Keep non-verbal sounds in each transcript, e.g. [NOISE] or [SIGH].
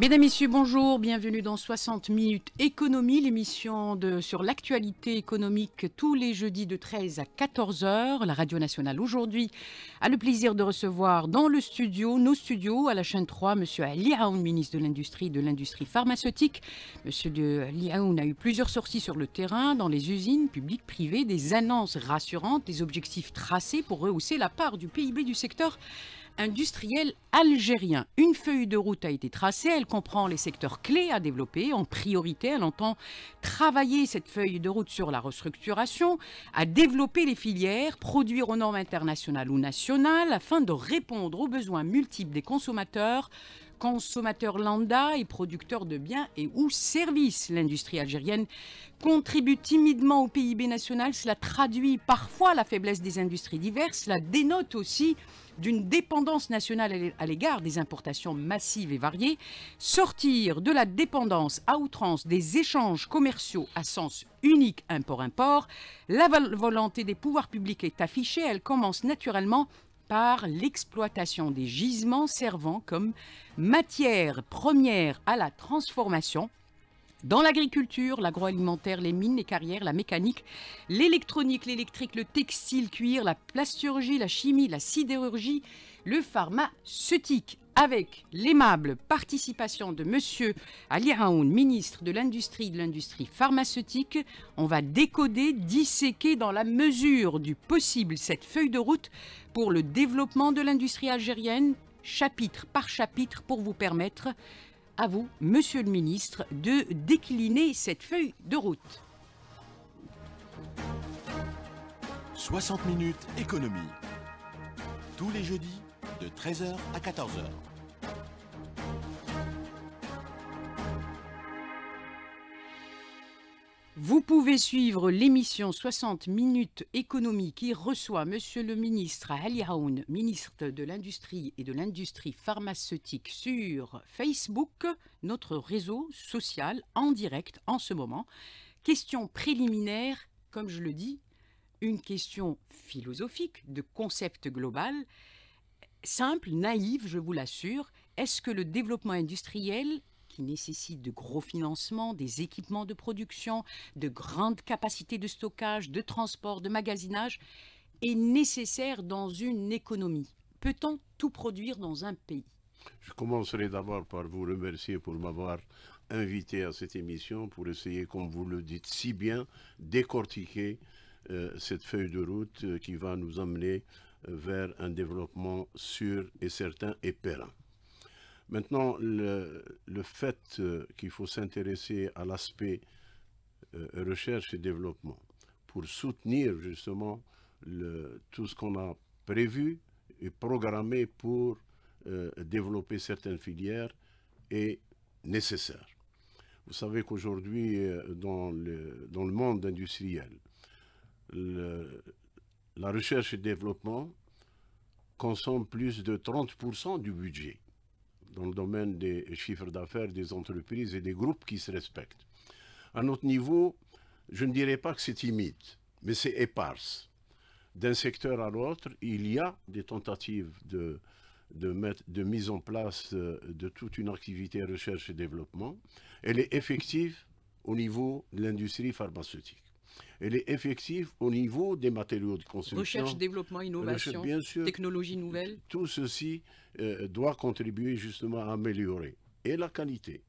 Mesdames, Messieurs, bonjour, bienvenue dans 60 minutes économie, l'émission sur l'actualité économique tous les jeudis de 13 à 14 heures. La Radio Nationale aujourd'hui a le plaisir de recevoir dans le studio, nos studios, à la chaîne 3, Monsieur Ali Aoun, ministre de l'Industrie de l'Industrie pharmaceutique. M. Ali Aoun a eu plusieurs sorties sur le terrain, dans les usines, publiques, privées, des annonces rassurantes, des objectifs tracés pour rehausser la part du PIB du secteur industriel algérien. Une feuille de route a été tracée, elle comprend les secteurs clés à développer. En priorité, elle entend travailler cette feuille de route sur la restructuration, à développer les filières, produire aux normes internationales ou nationales, afin de répondre aux besoins multiples des consommateurs consommateurs lambda et producteurs de biens et ou services. L'industrie algérienne contribue timidement au PIB national. Cela traduit parfois la faiblesse des industries diverses. Cela dénote aussi d'une dépendance nationale à l'égard des importations massives et variées, sortir de la dépendance à outrance des échanges commerciaux à sens unique import-import, la volonté des pouvoirs publics est affichée, elle commence naturellement par l'exploitation des gisements servant comme matière première à la transformation dans l'agriculture, l'agroalimentaire, les mines, les carrières, la mécanique, l'électronique, l'électrique, le textile, cuir, la plasturgie, la chimie, la sidérurgie, le pharmaceutique avec l'aimable participation de Monsieur Ali Raoun, ministre de l'Industrie de l'Industrie pharmaceutique, on va décoder, disséquer dans la mesure du possible cette feuille de route pour le développement de l'industrie algérienne, chapitre par chapitre, pour vous permettre, à vous, Monsieur le ministre, de décliner cette feuille de route. 60 minutes économie. Tous les jeudis de 13h à 14h. Vous pouvez suivre l'émission 60 minutes économie qui reçoit Monsieur le ministre Ali Haoun, ministre de l'Industrie et de l'Industrie pharmaceutique sur Facebook, notre réseau social en direct en ce moment. Question préliminaire, comme je le dis, une question philosophique de concept global simple, naïve, je vous l'assure. Est-ce que le développement industriel qui nécessite de gros financements, des équipements de production, de grandes capacités de stockage, de transport, de magasinage, est nécessaire dans une économie Peut-on tout produire dans un pays Je commencerai d'abord par vous remercier pour m'avoir invité à cette émission pour essayer, comme vous le dites si bien, décortiquer euh, cette feuille de route euh, qui va nous amener vers un développement sûr et certain et pérenne. Maintenant, le, fait euh, qu'il faut s'intéresser à l'aspect euh, recherche et développement pour soutenir justement le, tout ce qu'on a prévu et programmé pour euh, développer certaines filières est nécessaire. Vous savez qu'aujourd'hui, dans le, dans le monde industriel, le, la recherche et développement consomme plus de 30% du budget dans le domaine des chiffres d'affaires des entreprises et des groupes qui se respectent. À notre niveau, je ne dirais pas que c'est timide, mais c'est éparse. D'un secteur à l'autre, il y a des tentatives de, mise en place euh, de toute une activité recherche et développement. Elle est effective au niveau de l'industrie pharmaceutique elle est effective au niveau des matériaux de construction. Recherche, développement, innovation, technologie nouvelle. Tout ceci euh, doit contribuer justement à améliorer et la qualité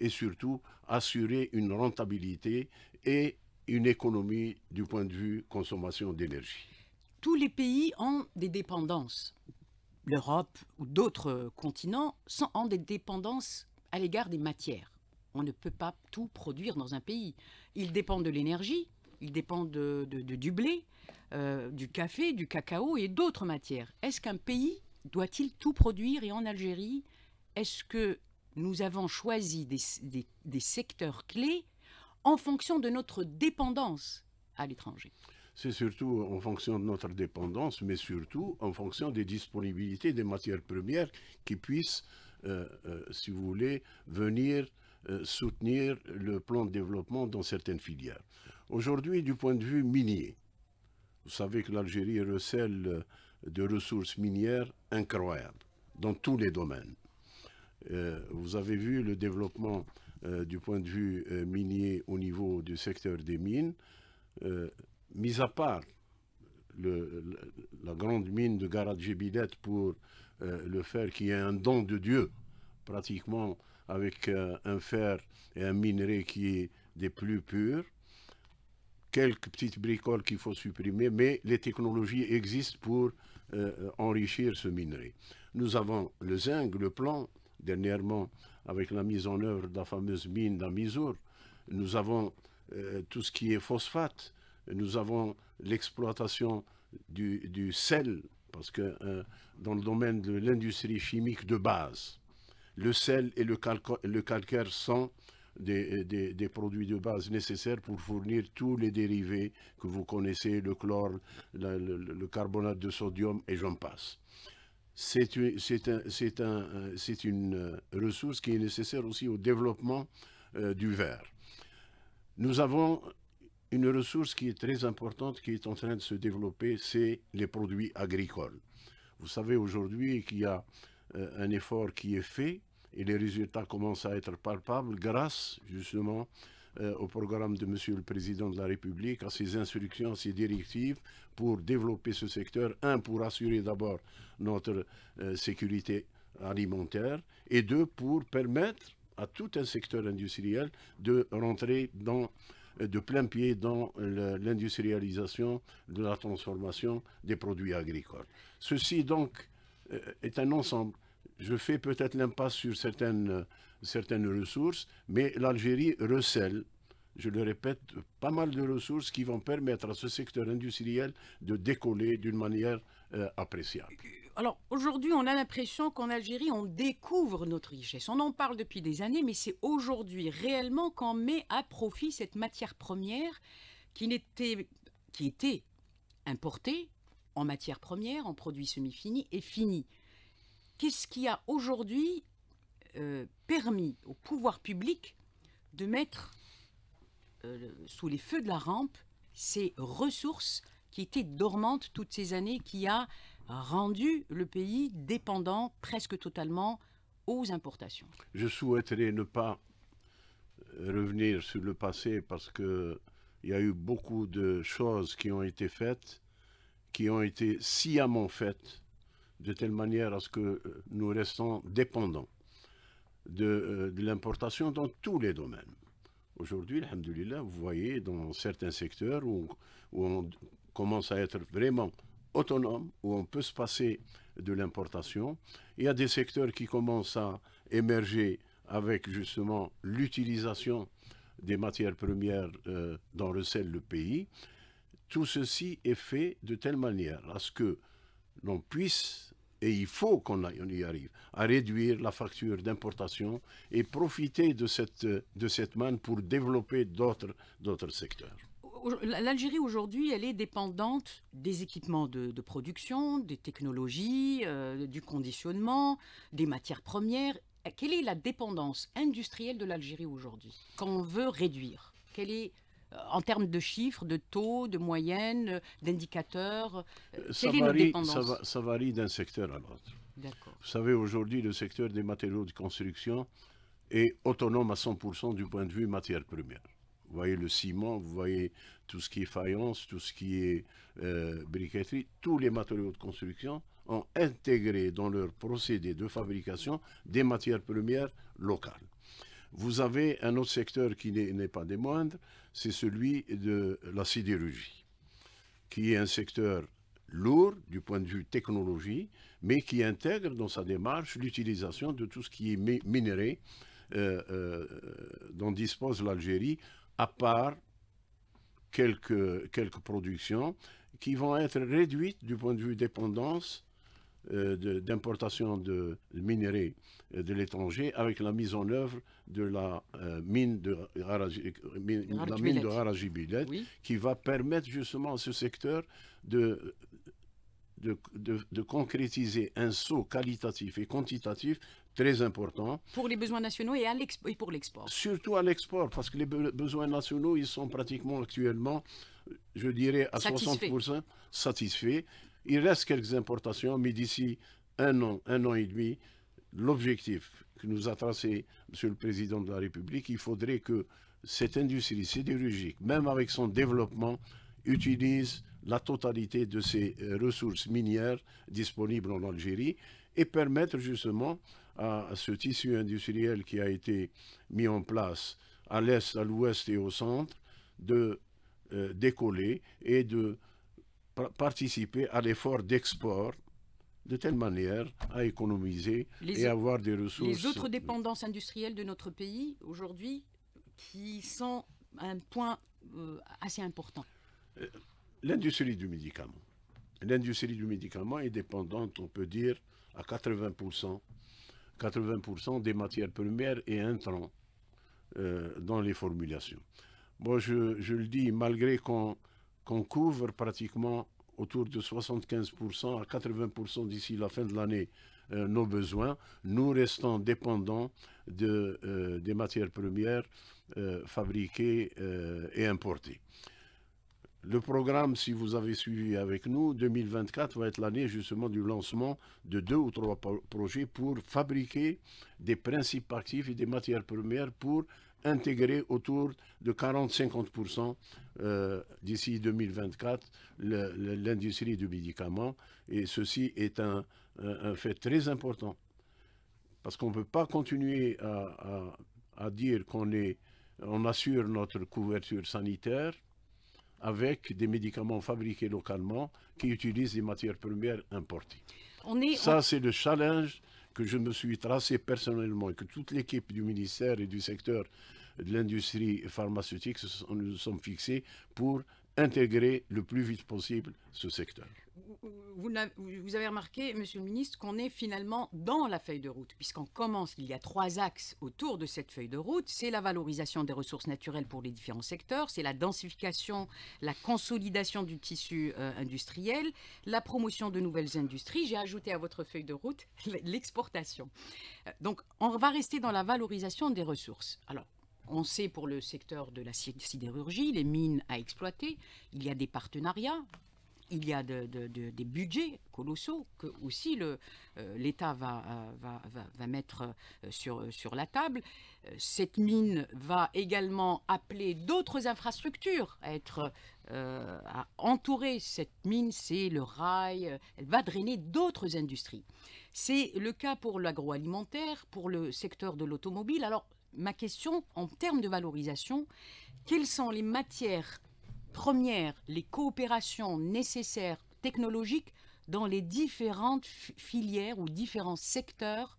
et surtout assurer une rentabilité et une économie du point de vue consommation d'énergie. Tous les pays ont des dépendances. L'Europe ou d'autres continents sont en des dépendances à l'égard des matières. On ne peut pas tout produire dans un pays. Ils dépendent de l'énergie, il dépend de, du blé, euh, du café, du cacao et d'autres matières. Est-ce qu'un pays doit-il tout produire Et en Algérie, est-ce que nous avons choisi des, des, secteurs clés en fonction de notre dépendance à l'étranger c'est surtout en fonction de notre dépendance, mais surtout en fonction des disponibilités des matières premières qui puissent, euh, euh, si vous voulez, venir euh, soutenir le plan de développement dans certaines filières. Aujourd'hui, du point de vue minier, vous savez que l'Algérie recèle euh, de ressources minières incroyables dans tous les domaines. Euh, vous avez vu le développement du point de vue minier au niveau du secteur des mines, mis à part la, grande mine de Garadjibidet pour le fer qui est un don de Dieu pratiquement avec euh, un fer et un minerai qui est des plus purs. Quelques petites bricoles qu'il faut supprimer, mais les technologies existent pour euh, enrichir ce minerai. Nous avons le zinc, le plan, dernièrement avec la mise en œuvre de la fameuse mine d'Amisour. Nous avons euh, tout ce qui est phosphate, nous avons l'exploitation du, sel, parce que dans le domaine de l'industrie chimique de base, le sel et le, calcaire sont des, produits de base nécessaires pour fournir tous les dérivés que vous connaissez, le chlore, le, carbonate de sodium et j'en passe. C'est une ressource qui est nécessaire aussi au développement euh, du verre. Nous avons une ressource qui est très importante, qui est en train de se développer, c'est les produits agricoles. Vous savez aujourd'hui qu'il y a euh, un effort qui est fait et les résultats commencent à être palpables grâce justement euh, au programme de M. le Président de la République, à ses instructions, à ses directives pour développer ce secteur. Un, pour assurer d'abord notre euh, sécurité alimentaire et deux, pour permettre à tout un secteur industriel de rentrer dans euh, de plein pied dans l'industrialisation de la transformation des produits agricoles. Ceci donc est un ensemble je fais peut-être l'impasse sur certaines, certaines ressources, mais l'Algérie recèle, je le répète, pas mal de ressources qui vont permettre à ce secteur industriel de décoller d'une manière euh, appréciable. Alors aujourd'hui, on a l'impression qu'en Algérie, on découvre notre richesse. On en parle depuis des années, mais c'est aujourd'hui réellement qu'on met à profit cette matière première qui, qui était importée en matière première, en produits semi-finis et finis qu'est-ce qui a aujourd'hui euh, permis au pouvoir public de mettre euh, sous les feux de la rampe ces ressources qui étaient dormantes toutes ces années, qui a rendu le pays dépendant presque totalement aux importations. Je souhaiterais ne pas euh, revenir sur le passé parce qu'il y a eu beaucoup de choses qui ont été faites, qui ont été sciemment faites de telle manière à ce que euh, nous restons dépendants euh, de, l'importation dans tous les domaines. Aujourd'hui, alhamdoulilah, vous voyez dans certains secteurs où, on commence à être vraiment autonome, où on peut se passer de l'importation. Il y a des secteurs qui commencent à émerger avec justement l'utilisation des matières premières euh, dans le sel le pays. Tout ceci est fait de telle manière à ce que l'on puisse, et il faut qu'on y arrive, à réduire la facture d'importation et profiter de cette, de cette manne pour développer d'autres secteurs. L'Algérie aujourd'hui, elle est dépendante des équipements de, production, des technologies, euh, du conditionnement, des matières premières. Quelle est la dépendance industrielle de l'Algérie aujourd'hui quand on veut réduire Quelle est euh, en termes de chiffres, de taux, de moyennes, euh, d'indicateurs euh, ça, ça, ça varie d'un secteur à l'autre. Vous savez, aujourd'hui, le secteur des matériaux de construction est autonome à 100% du point de vue matière première. Vous voyez le ciment, vous voyez tout ce qui est faïence, tout ce qui est briqueterie, tous les matériaux de construction ont intégré dans leur procédé de fabrication des matières premières locales. Vous avez un autre secteur qui n'est pas des moindres, c'est celui de la sidérurgie, qui est un secteur lourd du point de vue technologie, mais qui intègre dans sa démarche l'utilisation de tout ce qui est minéré euh, euh, dont dispose l'Algérie, à part quelques, quelques productions qui vont être réduites du point de vue dépendance euh, d'importation de, minerais euh, de l'étranger avec la mise en œuvre de la euh, mine de, la mine de qui va permettre justement à ce secteur de de, concrétiser un saut qualitatif et quantitatif très important. Pour les besoins nationaux et, pour l'export. Surtout à l'export, parce que les besoins nationaux, ils sont pratiquement actuellement, je dirais, à 60% satisfaits. Il reste quelques importations, mais d'ici un an, un an et demi, l'objectif que nous a tracé M. le Président de la République, il faudrait que cette industrie sidérurgique, même avec son développement, utilise la totalité de ses euh, ressources minières disponibles en Algérie et permettre justement à ce tissu industriel qui a été mis en place à l'est, à l'ouest et au centre de euh, décoller et de participer à l'effort d'export de telle manière à économiser et avoir des ressources. Les autres dépendances industrielles de notre pays aujourd'hui qui sont un point euh, assez important. Euh, l'industrie du médicament. L'industrie du médicament est dépendante, on peut dire, à 80%, 80 des matières premières et intrants euh, dans les formulations. Moi, je, le dis, malgré qu'on qu'on couvre pratiquement autour de 75% à 80% d'ici la fin de l'année euh, nos besoins, nous restons dépendants de, euh, des matières premières euh, fabriquées et importées. Le programme, si vous avez suivi avec nous, 2024 va être l'année justement du lancement de deux ou trois projets pour fabriquer des principes actifs et des matières premières pour intégrer autour de 40-50% euh, d'ici 2024 l'industrie du médicament. Et ceci est un, fait très important. Parce qu'on ne peut pas continuer à, dire qu'on on assure notre couverture sanitaire avec des médicaments fabriqués localement qui utilisent des matières premières importées. On est, Ça, c'est le challenge que je me suis tracé personnellement et que toute l'équipe du ministère et du secteur de l'industrie pharmaceutique nous sommes fixés pour intégrer le plus vite possible ce secteur. Vous, avez remarqué, Monsieur le Ministre, qu'on est finalement dans la feuille de route, puisqu'on commence, il y a trois axes autour de cette feuille de route. C'est la valorisation des ressources naturelles pour les différents secteurs, c'est la densification, la consolidation du tissu euh, industriel, la promotion de nouvelles industries. J'ai ajouté à votre feuille de route [LAUGHS] l'exportation. Euh, donc, on va rester dans la valorisation des ressources. Alors, on sait pour le secteur de la sidérurgie, les mines à exploiter, il y a des partenariats, il y a des budgets colossaux que aussi euh, l'État euh, va, va, mettre euh, sur, sur la table. Cette mine va également appeler d'autres infrastructures à être à entourer cette mine, c'est le rail, elle va drainer d'autres industries. C'est le cas pour l'agroalimentaire, pour le secteur de l'automobile. Alors ma question en termes de valorisation, quelles sont les matières premières, les coopérations nécessaires technologiques dans les différentes filières ou différents secteurs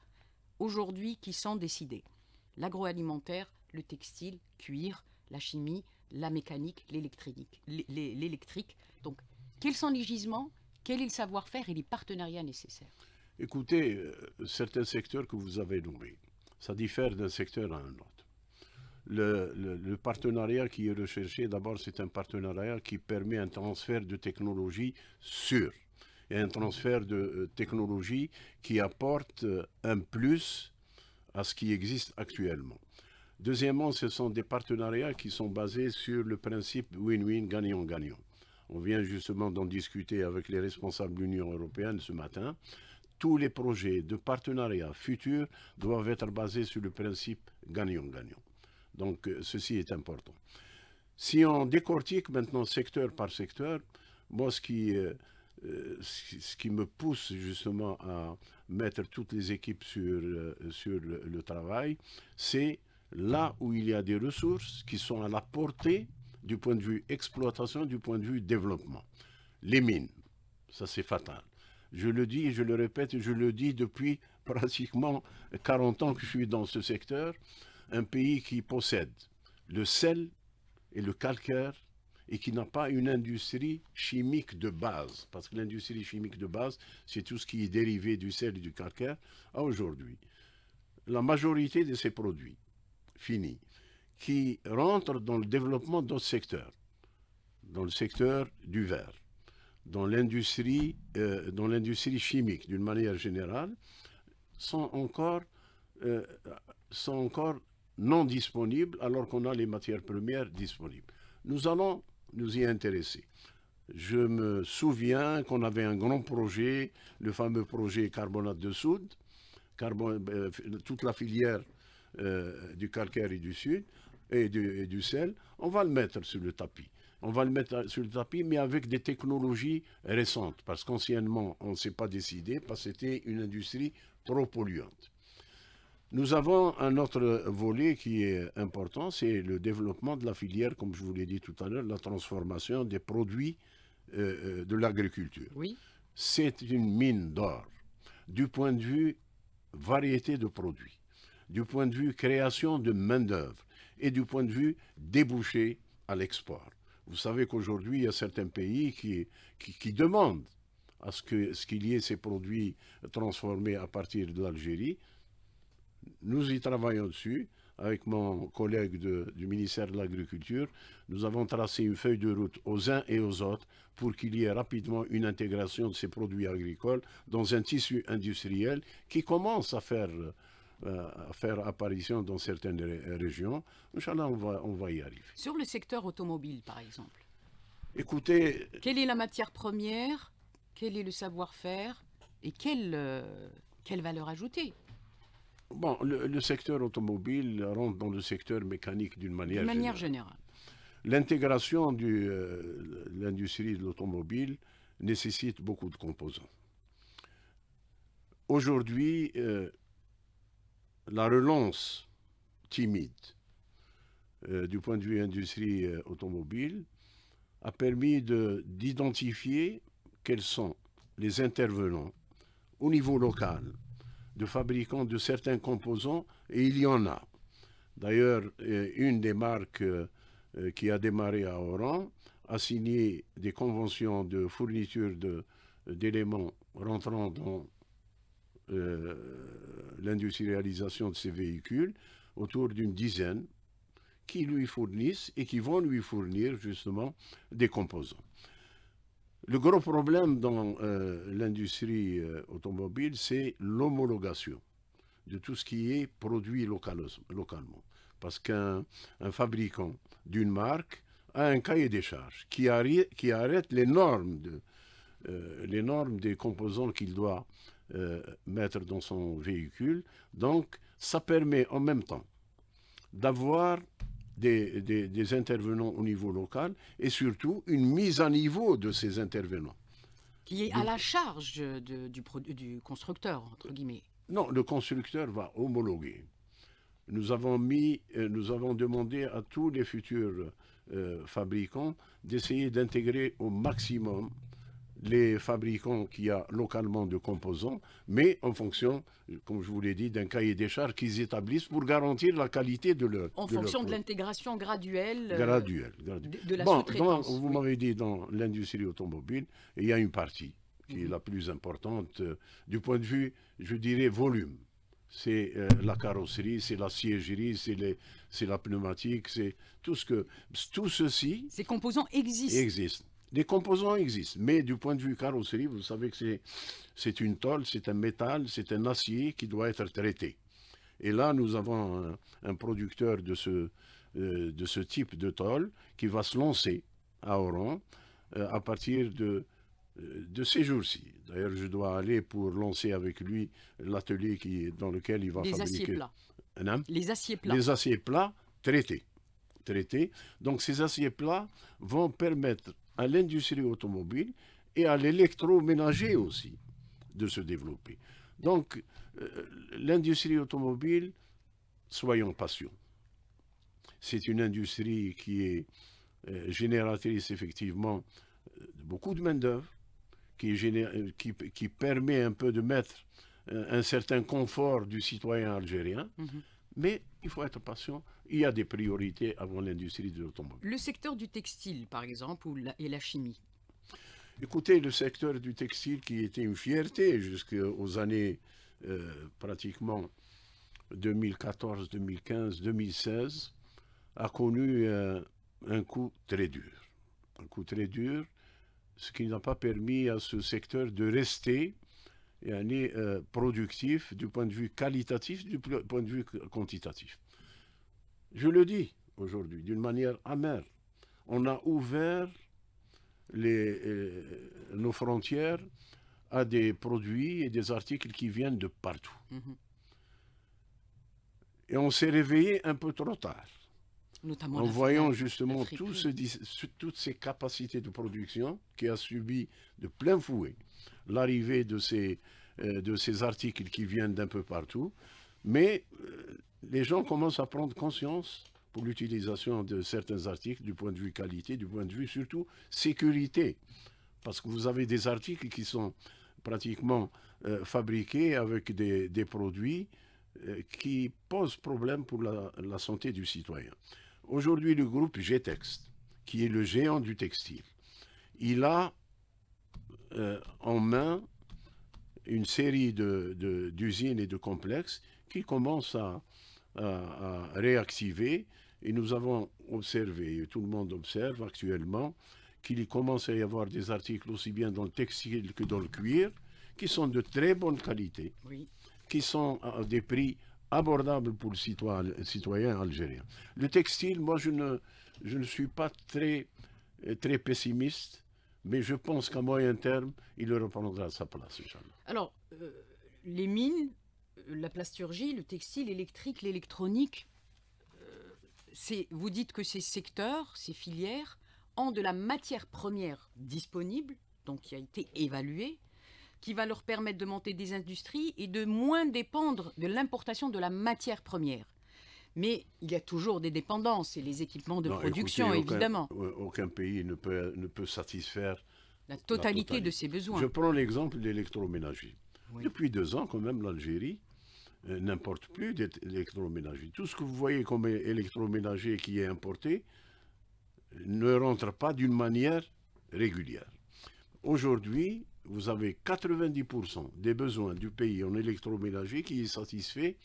aujourd'hui qui sont décidés L'agroalimentaire, le textile, cuir, la chimie, la mécanique, l'électrique. Donc, quels sont les gisements Quel est le savoir-faire et les partenariats nécessaires Écoutez, euh, certains secteurs que vous avez nommés, ça diffère d'un secteur à un autre. Le, partenariat qui est recherché, d'abord, c'est un partenariat qui permet un transfert de technologie sûr et un transfert de euh, technologie qui apporte euh, un plus à ce qui existe actuellement. Deuxièmement, ce sont des partenariats qui sont basés sur le principe win-win, gagnant-gagnant. On vient justement d'en discuter avec les responsables de l'Union européenne ce matin tous les projets de partenariat futurs doivent être basés sur le principe gagnant-gagnant. Donc, euh, ceci est important. Si on décortique maintenant secteur par secteur, moi, ce qui, euh, euh, me pousse justement à mettre toutes les équipes sur, sur le travail, c'est là où il y a des ressources qui sont à la portée du point de vue exploitation, du point de vue développement. Les mines, ça c'est fatal. Je le dis, je le répète, je le dis depuis pratiquement 40 ans que je suis dans ce secteur, un pays qui possède le sel et le calcaire et qui n'a pas une industrie chimique de base, parce que l'industrie chimique de base, c'est tout ce qui est dérivé du sel et du calcaire, à aujourd'hui. La majorité de ces produits finis qui rentrent dans le développement d'autres secteurs, dans le secteur du verre, euh, dans l'industrie chimique d'une manière générale sont encore euh, encore non disponibles alors qu'on a les matières premières disponibles. Nous allons nous y intéresser. Je me souviens qu'on avait un grand projet, le fameux projet carbonate de soude, euh, toute la filière du calcaire et du sud et du sel. On va le mettre sur le tapis on va le mettre sur le tapis, mais avec des technologies récentes, parce qu'anciennement, on ne s'est pas décidé, parce que c'était une industrie trop polluante. Nous avons un autre volet qui est important, c'est le développement de la filière, comme je vous l'ai dit tout à l'heure, la transformation des produits euh, euh, de l'agriculture. Oui. C'est une mine d'or du point de vue variété de produits, du point de vue création de main-d'œuvre et du point de vue débouché à l'export. Vous savez qu'aujourd'hui, il y a certains pays qui, qui, demandent à ce qu'il ce y ait ces produits transformés à partir de l'Algérie. Nous y travaillons dessus. Avec mon collègue du ministère de l'Agriculture, nous avons tracé une feuille de route aux uns et aux autres pour qu'il y ait rapidement une intégration de ces produits agricoles dans un tissu industriel qui commence à faire euh, à faire apparition dans certaines régions. Inch'Allah, on va, on va y arriver. Sur le secteur automobile, par exemple Écoutez... Quelle est la matière première Quel est le savoir-faire Et quelle, euh, quelle valeur ajoutée Bon, le, secteur automobile rentre dans le secteur mécanique d'une manière, générale. L'intégration de euh, l'industrie de l'automobile nécessite beaucoup de composants. Aujourd'hui, la relance timide euh, du point de vue industrie euh, automobile a permis d'identifier quels sont les intervenants au niveau local de fabricants de certains composants, et il y en a. D'ailleurs, euh, une des marques qui a démarré à Oran a signé des conventions de fourniture d'éléments rentrant dans euh, l'industrialisation de ces véhicules, autour d'une dizaine, qui lui fournissent et qui vont lui fournir justement des composants. Le gros problème dans euh, l'industrie euh, automobile, c'est l'homologation de tout ce qui est produit localement. Parce qu'un fabricant d'une marque a un cahier des charges qui, arrête, les normes des composants qu'il doit euh, mettre dans son véhicule. Donc, ça permet en même temps d'avoir des, des, intervenants au niveau local et surtout une mise à niveau de ces intervenants. Qui est à la charge du, du, constructeur, entre guillemets. Non, le constructeur va homologuer. Nous avons, mis, euh, nous avons demandé à tous les futurs euh, fabricants d'essayer d'intégrer au maximum les fabricants qui a localement de composants, mais en fonction, comme je vous l'ai dit, d'un cahier des charges qu'ils établissent pour garantir la qualité de leur. En fonction de l'intégration euh, graduelle, graduelle, De, la bon, Vous m'avez dit dans l'industrie automobile, il y a une partie qui est mhm. la plus importante euh, du point de vue, je dirais, volume. C'est euh, la carrosserie, c'est la siégerie, c'est la pneumatique, c'est tout ce que. Tout ceci. Ces composants existent. Existent. Des composants existent, mais du point de vue carrosserie, vous savez que c'est une tôle, c'est un métal, c'est un acier qui doit être traité. Et là, nous avons un, producteur de ce, euh, de ce type de tôle qui va se lancer à Oran euh, à partir de, euh, de ces jours-ci. D'ailleurs, je dois aller pour lancer avec lui l'atelier dans lequel il va Les fabriquer... Aciers plats. Les aciers plats. Les aciers plats traités. Traités. Donc, ces aciers plats vont permettre à l'industrie automobile et à l'électroménager aussi de se développer. Donc, euh, l'industrie automobile, soyons patients. C'est une industrie qui est euh, génératrice effectivement de beaucoup de main-d'œuvre, qui, permet un peu de mettre euh, un certain confort du citoyen algérien, mm-hmm. mais il faut être patient il y a des priorités avant l'industrie de l'automobile. Le secteur du textile, par exemple, ou et la chimie Écoutez, le secteur du textile qui était une fierté jusqu'aux années euh, pratiquement 2014, 2015, 2016, a connu euh, un coup très dur. Un coup très dur, ce qui n'a pas permis à ce secteur de rester et euh, productif du point de vue qualitatif, du point de vue quantitatif. Je le dis aujourd'hui d'une manière amère. On a ouvert euh, nos frontières à des produits et des articles qui viennent de partout. Mhm. Et on s'est réveillé un peu trop tard. Notamment en voyant justement toutes ces capacités de production qui a subi de plein fouet l'arrivée de ces, euh, articles qui viennent d'un peu partout. Mais euh, les gens commencent à prendre conscience pour l'utilisation de certains articles du point de vue qualité, du point de vue surtout sécurité. Parce que vous avez des articles qui sont pratiquement euh, fabriqués avec des, produits euh, qui posent problème pour la, santé du citoyen. Aujourd'hui, le groupe g qui est le géant du textile, il a euh, en main une série d'usines de, et de complexes qui commencent à, à, réactiver. Et nous avons observé, et tout le monde observe actuellement, qu'il commence à y avoir des articles aussi bien dans le textile que dans le cuir, qui sont de très bonne qualité, qui sont à des prix abordables pour le citoyen, algérien. Le textile, moi je ne, je ne suis pas très, très pessimiste, mais je pense qu'à moyen terme, il reprendra sa place. Alors, euh, les mines, la plasturgie, le textile, l'électrique, l'électronique, euh, c'est vous dites que ces secteurs, ces filières, ont de la matière première disponible, donc qui a été évaluée, qui va leur permettre de monter des industries et de moins dépendre de l'importation de la matière première. Mais il y a toujours des dépendances et les équipements de production, évidemment. Aucun pays ne peut, ne peut satisfaire la totalité, de ses besoins. Je prends l'exemple de l'électroménager. Depuis deux ans, quand même, l'Algérie euh, n'importe plus d'électroménager. Tout ce que vous voyez comme électroménager qui est importé ne rentre pas d'une manière régulière. Aujourd'hui, vous avez 90% des besoins du pays en électroménager qui est satisfait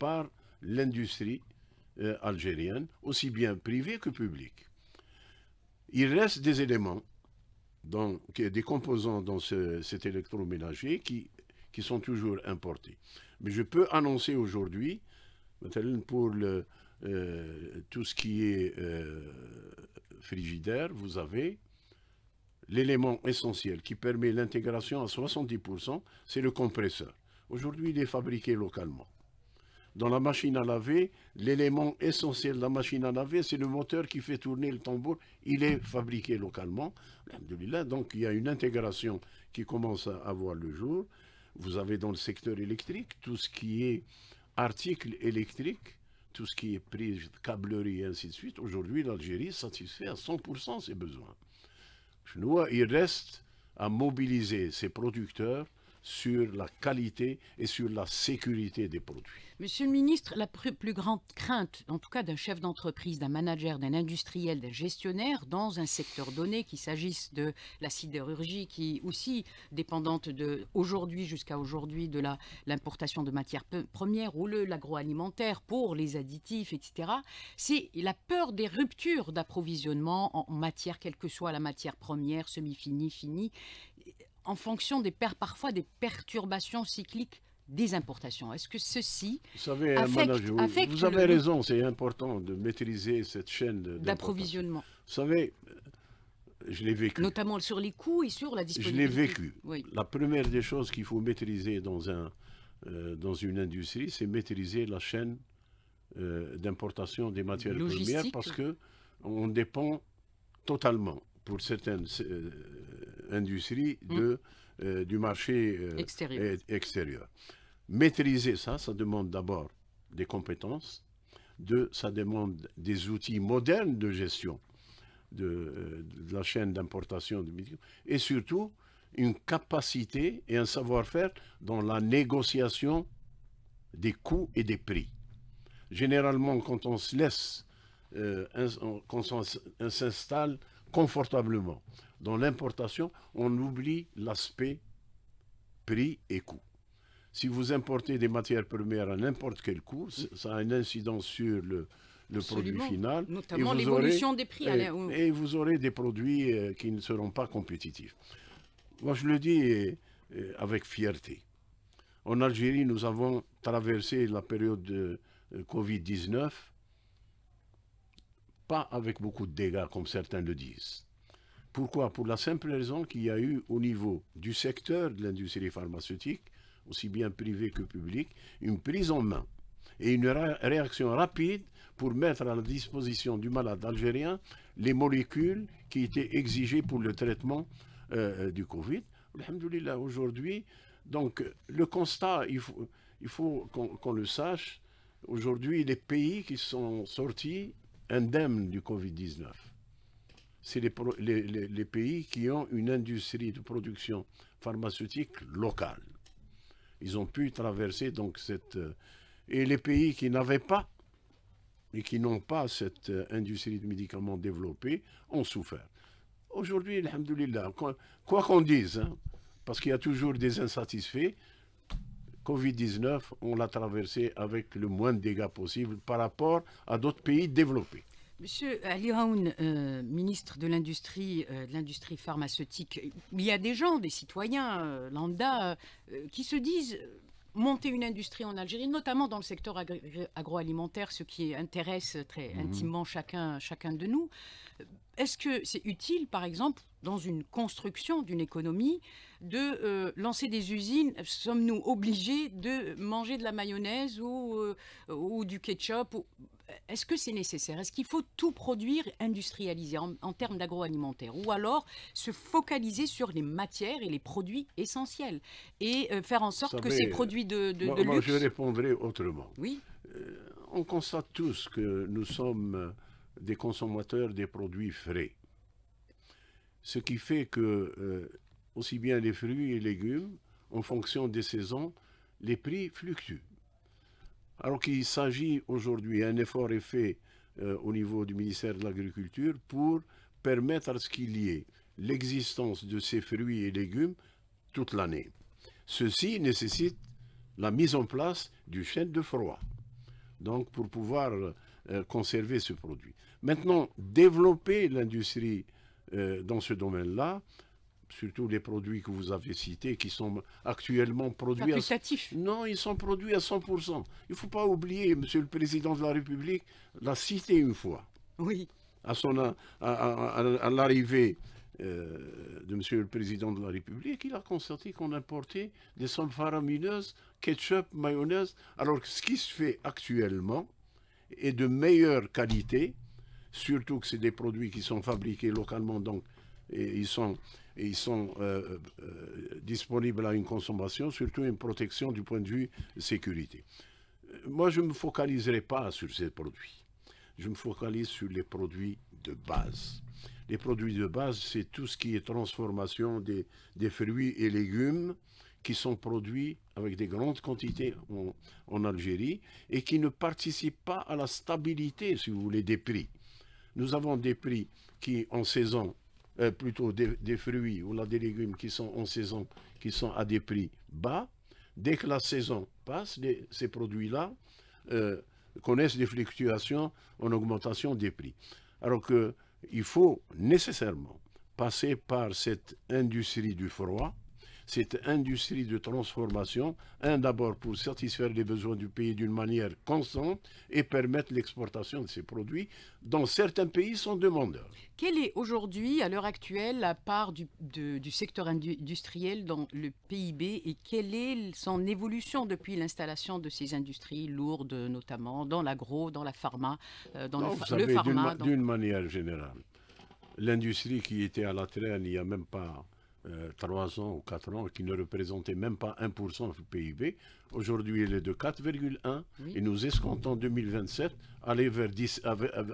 par l'industrie euh, algérienne, aussi bien privée que publique. Il reste des éléments, des composants dans cet électroménager qui qui sont toujours importés. Mais je peux annoncer aujourd'hui, pour le, euh, tout ce qui est euh, frigidaire, vous avez l'élément essentiel qui permet l'intégration à 70%, c'est le compresseur. Aujourd'hui, il est fabriqué localement. Dans la machine à laver, l'élément essentiel de la machine à laver, c'est le moteur qui fait tourner le tambour. Il est fabriqué localement. Donc, il y a une intégration qui commence à avoir le jour. Vous avez dans le secteur électrique tout ce qui est articles électriques, tout ce qui est prise, câblerie et ainsi de suite. Aujourd'hui, l'Algérie satisfait à 100% ses besoins. vois il reste à mobiliser ses producteurs sur la qualité et sur la sécurité des produits. Monsieur le ministre, la plus grande crainte, en tout cas d'un chef d'entreprise, d'un manager, d'un industriel, d'un gestionnaire dans un secteur donné, qu'il s'agisse de la sidérurgie qui est aussi dépendante de aujourd'hui jusqu'à aujourd'hui de l'importation de matières premières ou l'agroalimentaire pour les additifs, etc., c'est la peur des ruptures d'approvisionnement en matière, quelle que soit la matière première, semi-finie, finie en fonction des parfois des perturbations cycliques des importations. Est-ce que ceci vous savez, euh, vous, avez raison, c'est important de maîtriser cette chaîne d'approvisionnement. Vous savez, euh, je l'ai vécu. Notamment sur les coûts et sur la disponibilité. Je l'ai vécu. La première des choses qu'il faut maîtriser dans, un, euh, dans une industrie, c'est maîtriser la chaîne d'importation des matières premières parce que on dépend totalement pour certaines industrie mm. de, euh, du marché euh, extérieur. Maîtriser ça, ça demande d'abord des compétences, De ça demande des outils modernes de gestion euh, de, la chaîne d'importation de médicaments, et surtout une capacité et un savoir-faire dans la négociation des coûts et des prix. Généralement, quand on se laisse, on s'installe confortablement dans l'importation, on oublie l'aspect prix et coût. Si vous importez des matières premières à n'importe quel coût, ça a une incidence sur le, produit final. Notamment l'évolution des prix. Et, et, vous aurez des produits euh, qui ne seront pas compétitifs. Moi, je le dis euh, euh, avec fierté. En Algérie, nous avons traversé la période de Covid-19, pas avec beaucoup de dégâts, comme certains le disent. Pourquoi Pour la simple raison qu'il y a eu au niveau du secteur de l'industrie pharmaceutique, aussi bien privé que public, une prise en main et une réaction rapide pour mettre à la disposition du malade algérien les molécules qui étaient exigées pour le traitement euh, euh, du Covid. Alhamdoulilah, aujourd'hui, donc le constat, il faut, qu'on le sache, aujourd'hui, les pays qui sont sortis indemnes du Covid-19, c'est les, pays qui ont une industrie de production pharmaceutique locale. Ils ont pu traverser donc cette... Euh, et les pays qui n'avaient pas et qui n'ont pas cette euh, industrie de médicaments développée ont souffert. Aujourd'hui, alhamdoulilah, quoi qu'on dise, hein, parce qu'il y a toujours des insatisfaits, Covid-19, on l'a traversé avec le moins de dégâts possible par rapport à d'autres pays développés. Monsieur Ali euh, ministre de l'Industrie, euh, de l'industrie pharmaceutique, il y a des gens, des citoyens euh, lambda, qui se disent monter une industrie en Algérie, notamment dans le secteur agroalimentaire, ce qui intéresse très mhm. intimement chacun, chacun de nous. Est-ce que c'est utile, par exemple, dans une construction d'une économie, de euh, lancer des usines Sommes-nous obligés de manger de la mayonnaise ou, euh, ou du ketchup Est-ce que c'est nécessaire Est-ce qu'il faut tout produire, industrialiser en, termes d'agroalimentaire Ou alors se focaliser sur les matières et les produits essentiels et euh, faire en sorte que ces produits de, de, luxe... je répondrai autrement. Oui on constate tous que nous sommes des consommateurs des produits frais. Ce qui fait que, euh, aussi bien les fruits et légumes, en fonction des saisons, les prix fluctuent. Alors qu'il s'agit aujourd'hui, un effort est fait euh, au niveau du ministère de l'Agriculture pour permettre à ce qu'il y ait l'existence de ces fruits et légumes toute l'année. Ceci nécessite la mise en place du chêne de froid, donc pour pouvoir euh, conserver ce produit. Maintenant, développer l'industrie euh, dans ce domaine-là, surtout les produits que vous avez cités, qui sont actuellement produits... À... Non, ils sont produits à 100%. Il ne faut pas oublier, Monsieur le Président de la République l'a cité une fois. Oui. À, son, à, l'arrivée euh, de Monsieur le Président de la République, il a constaté qu'on importait des sommes faramineuses, ketchup, mayonnaise, alors que ce qui se fait actuellement est de meilleure qualité surtout que c'est des produits qui sont fabriqués localement, donc et ils sont, ils sont euh, euh, disponibles à une consommation, surtout une protection du point de vue sécurité. Euh, moi, je ne me focaliserai pas sur ces produits. Je me focalise sur les produits de base. Les produits de base, c'est tout ce qui est transformation des, fruits et légumes qui sont produits avec des grandes quantités en, en Algérie et qui ne participent pas à la stabilité, si vous voulez, des prix. Nous avons des prix qui, en saison, euh, plutôt des, fruits ou des légumes qui sont en saison, qui sont à des prix bas. Dès que la saison passe, ces produits-là euh, connaissent des fluctuations en augmentation des prix. Alors qu'il faut nécessairement passer par cette industrie du froid cette industrie de transformation, un d'abord pour satisfaire les besoins du pays d'une manière constante et permettre l'exportation de ces produits dans certains pays sont demandeurs. Quelle est aujourd'hui, à l'heure actuelle, la part du, secteur industriel dans le PIB et quelle est son évolution depuis l'installation de ces industries lourdes, notamment dans l'agro, dans la pharma, euh, dans le, pharma D'une manière générale, l'industrie qui était à la traîne il n'y a même pas 3 euh, ans ou 4 ans, qui ne représentait même pas 1% du PIB. Aujourd'hui, il est de 4,1 et nous escomptons en 2027 aller vers 10.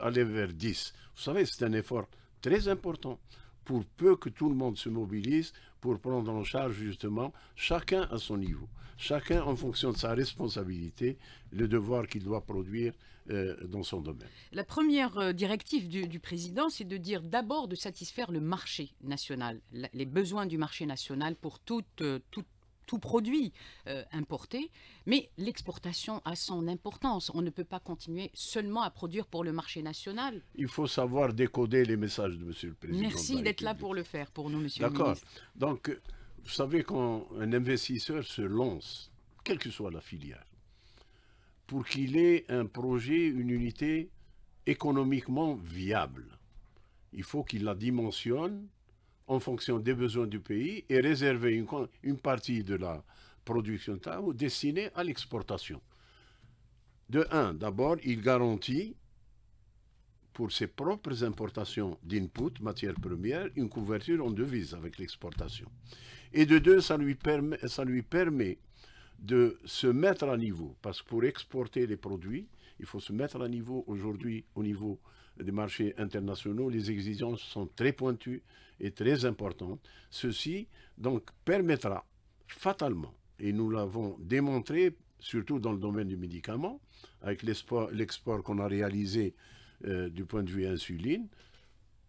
Aller vers 10. Vous savez, c'est un effort très important pour peu que tout le monde se mobilise pour prendre en charge justement chacun à son niveau, chacun en fonction de sa responsabilité, le devoir qu'il doit produire euh, dans son domaine. La première euh, directive du, président, c'est de dire d'abord de satisfaire le marché national, les besoins du marché national pour toute, euh, toute tout produit euh, importé, mais l'exportation a son importance. On ne peut pas continuer seulement à produire pour le marché national. Il faut savoir décoder les messages de M. le Président. Merci d'être là pour le faire, pour nous, M. le Ministre. D'accord. Donc, euh, vous savez, quand un investisseur se lance, quelle que soit la filière, pour qu'il ait un projet, une unité économiquement viable, il faut qu'il la dimensionne en fonction des besoins du pays et réserver une, une partie de la production table destinée à l'exportation. De un, d'abord, il garantit pour ses propres importations d'input, matières premières, une couverture en devise avec l'exportation. Et de deux, ça lui permet, ça lui permet de se mettre à niveau, parce que pour exporter les produits, il faut se mettre à niveau. Aujourd'hui, au niveau des marchés internationaux, les exigences sont très pointues, est très importante. Ceci donc permettra fatalement, et nous l'avons démontré surtout dans le domaine du médicament, avec l'export qu'on a réalisé euh, du point de vue insuline,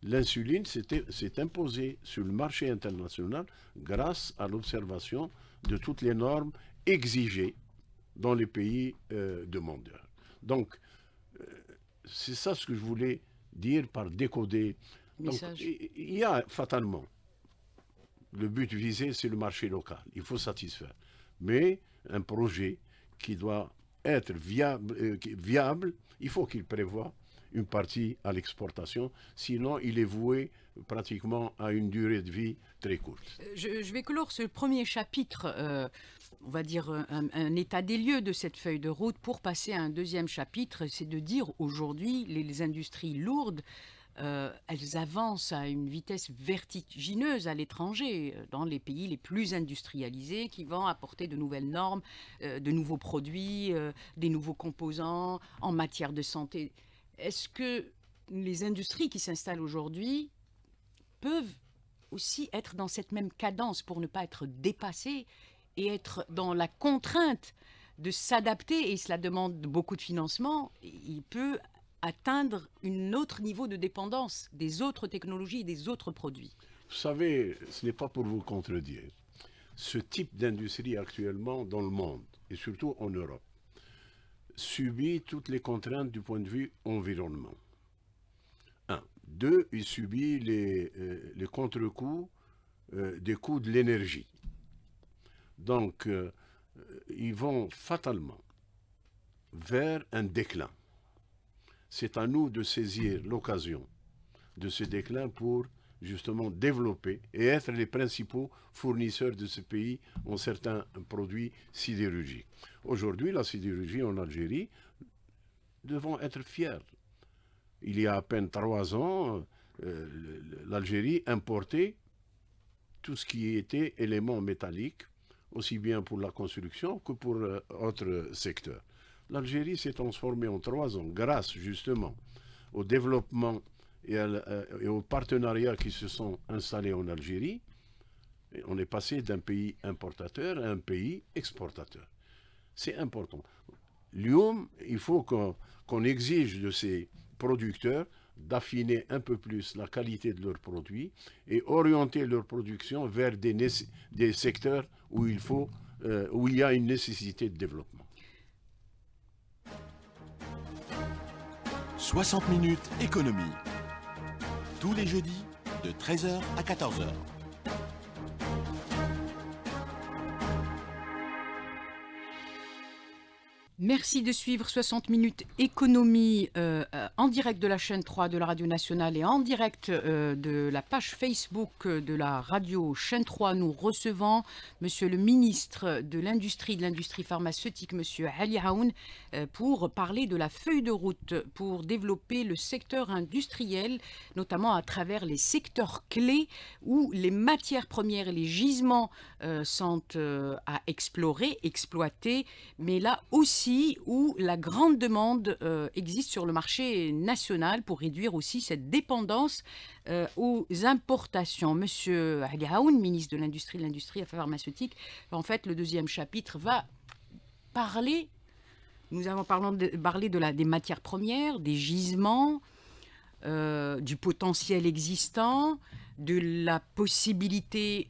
l'insuline s'est imposée sur le marché international grâce à l'observation de toutes les normes exigées dans les pays euh, demandeurs. Donc, euh, c'est ça ce que je voulais dire par décoder il y a fatalement. Le but visé, c'est le marché local. Il faut satisfaire. Mais un projet qui doit être viable, euh, viable il faut qu'il prévoie une partie à l'exportation, sinon il est voué pratiquement à une durée de vie très courte. Euh, je, vais clore ce premier chapitre, euh, on va dire un, état des lieux de cette feuille de route pour passer à un deuxième chapitre, c'est de dire aujourd'hui les industries lourdes euh, elles avancent à une vitesse vertigineuse à l'étranger, euh, dans les pays les plus industrialisés, qui vont apporter de nouvelles normes, euh, de nouveaux produits, des nouveaux composants en matière de santé. Est-ce que les industries qui s'installent aujourd'hui peuvent aussi être dans cette même cadence pour ne pas être dépassées et être dans la contrainte de s'adapter, et cela demande beaucoup de financement, il peut atteindre un autre niveau de dépendance des autres technologies et des autres produits Vous savez, ce n'est pas pour vous contredire. Ce type d'industrie actuellement dans le monde, et surtout en Europe, subit toutes les contraintes du point de vue environnement. Un. Deux, il subit les, euh, les contre coûts euh, des coûts de l'énergie. Donc, euh, ils vont fatalement vers un déclin c'est à nous de saisir l'occasion de ce déclin pour justement développer et être les principaux fournisseurs de ce pays en certains produits sidérurgiques. Aujourd'hui, la sidérurgie en Algérie, devons être fiers. Il y a à peine trois ans, euh, l'Algérie importait tout ce qui était éléments métalliques, aussi bien pour la construction que pour d'autres euh, autres secteurs l'Algérie s'est transformée en trois ans grâce justement au développement et, euh, aux partenariats qui se sont installés en Algérie. on est passé d'un pays importateur à un pays exportateur. C'est important. l'um il faut qu'on exige de ces producteurs d'affiner un peu plus la qualité de leurs produits et orienter leur production vers des, secteurs où il, faut, euh, où il y a une nécessité de développement. 60 minutes économie. Tous les jeudis de 13h à 14h. Merci de suivre 60 minutes économie euh, euh, en direct de la chaîne 3 de la Radio Nationale et en direct euh, de la page Facebook de la radio chaîne 3. Nous recevons Monsieur le ministre de l'Industrie, de l'Industrie pharmaceutique, Monsieur Ali Haoun, pour parler de la feuille de route pour développer le secteur industriel, notamment à travers les secteurs clés où les matières premières et les gisements sont à explorer, exploiter, mais là aussi où la grande demande euh, existe sur le marché national pour réduire aussi cette dépendance euh, aux importations. Monsieur Agaoun, ministre de l'Industrie, de l'Industrie pharmaceutique, Pharmaceutique, en fait, le deuxième chapitre va parler, nous avons parlé de, la, des matières premières, des gisements, euh, du potentiel existant, de la possibilité,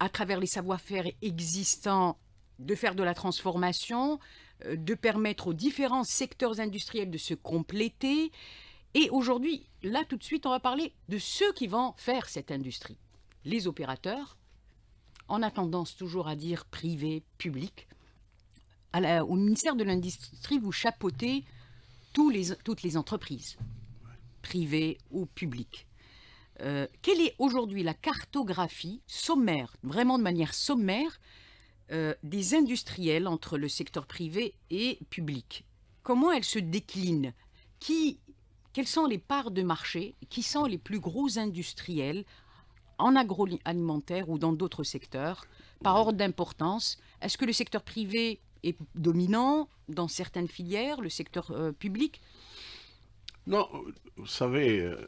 à travers les savoir-faire existants, de faire de la transformation, euh, de permettre aux différents secteurs industriels de se compléter. Et aujourd'hui, là tout de suite, on va parler de ceux qui vont faire cette industrie. Les opérateurs, on a tendance toujours à dire privé, public. au ministère de l'Industrie, vous chapeautez toutes les entreprises, privées ou publiques. Euh, quelle est aujourd'hui la cartographie sommaire, vraiment de manière sommaire, euh, des industriels entre le secteur privé et public. Comment elles se déclinent Quelles sont les parts de marché Qui sont les plus gros industriels en agroalimentaire ou dans d'autres secteurs Par ordre d'importance, est-ce que le secteur privé est dominant dans certaines filières, le secteur euh, public Non, vous savez, euh,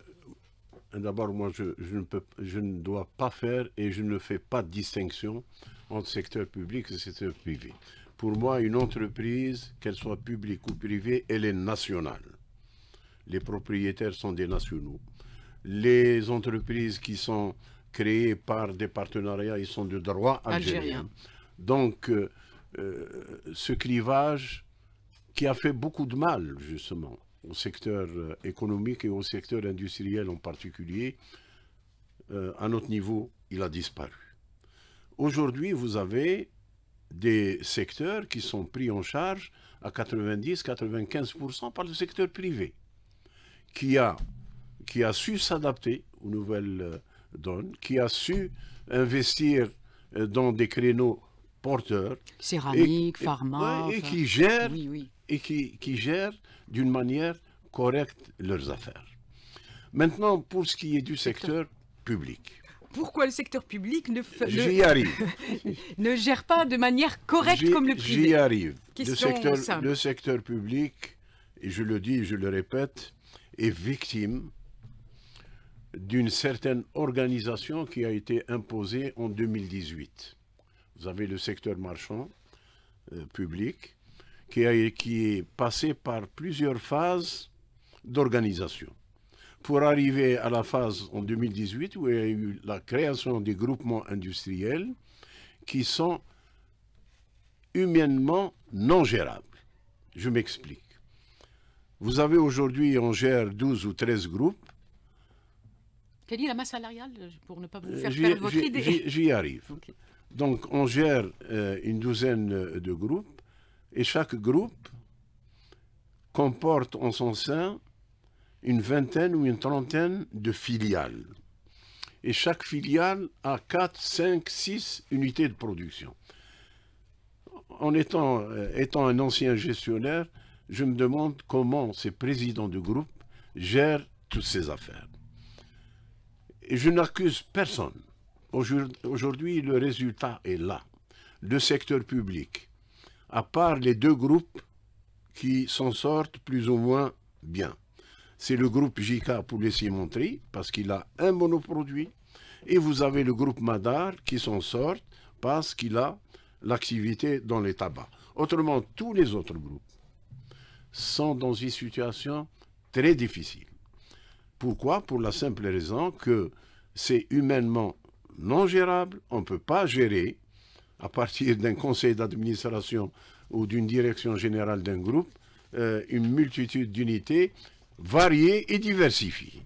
d'abord, moi, je, ne peux, je ne dois pas faire et je ne fais pas de distinction entre secteur public et secteur privé. Pour moi, une entreprise, qu'elle soit publique ou privée, elle est nationale. Les propriétaires sont des nationaux. Les entreprises qui sont créées par des partenariats, ils sont de droit algérien. Donc, euh, euh, ce clivage qui a fait beaucoup de mal, justement, au secteur euh, économique et au secteur industriel en particulier, à notre niveau, il a disparu. Aujourd'hui, vous avez des secteurs qui sont pris en charge à 90-95% par le secteur privé, qui a, qui a su s'adapter aux nouvelles euh, donnes, qui a su investir euh, dans des créneaux porteurs. Céramique, pharma. Et, qui gère qui, qui gèrent d'une manière correcte leurs affaires. Maintenant, pour ce qui est du secteur public, pourquoi le secteur public [LAUGHS] ne, gère pas de manière correcte comme le privé J'y arrive. Le secteur, le secteur, public, et je le dis, je le répète, est victime d'une certaine organisation qui a été imposée en 2018. Vous avez le secteur marchand euh, public qui, qui est passé par plusieurs phases d'organisation pour arriver à la phase en 2018 où il y a eu la création des groupements industriels qui sont humainement non gérables. Je m'explique. Vous avez aujourd'hui, on gère 12 ou 13 groupes. Quelle est la masse salariale, euh, pour ne pas vous faire perdre votre idée J'y arrive. [LAUGHS] Donc, on gère euh, une douzaine de groupes, et chaque groupe comporte en son sein une vingtaine ou une trentaine de filiales. Et chaque filiale a 4, 5, 6 unités de production. En étant, euh, étant un ancien gestionnaire, je me demande comment ces présidents de groupe gèrent toutes ces affaires. Et je n'accuse personne. Aujourd'hui, le résultat est là. Le secteur public, à part les deux groupes qui s'en sortent plus ou moins bien c'est le groupe JK pour les cimenteries, parce qu'il a un monoproduit. Et vous avez le groupe Madar qui s'en sort parce qu'il a l'activité dans les tabacs. Autrement, tous les autres groupes sont dans une situation très difficile. Pourquoi Pour la simple raison que c'est humainement non gérable, on ne peut pas gérer à partir d'un conseil d'administration ou d'une direction générale d'un groupe, euh, une multitude d'unités variés et diversifiée.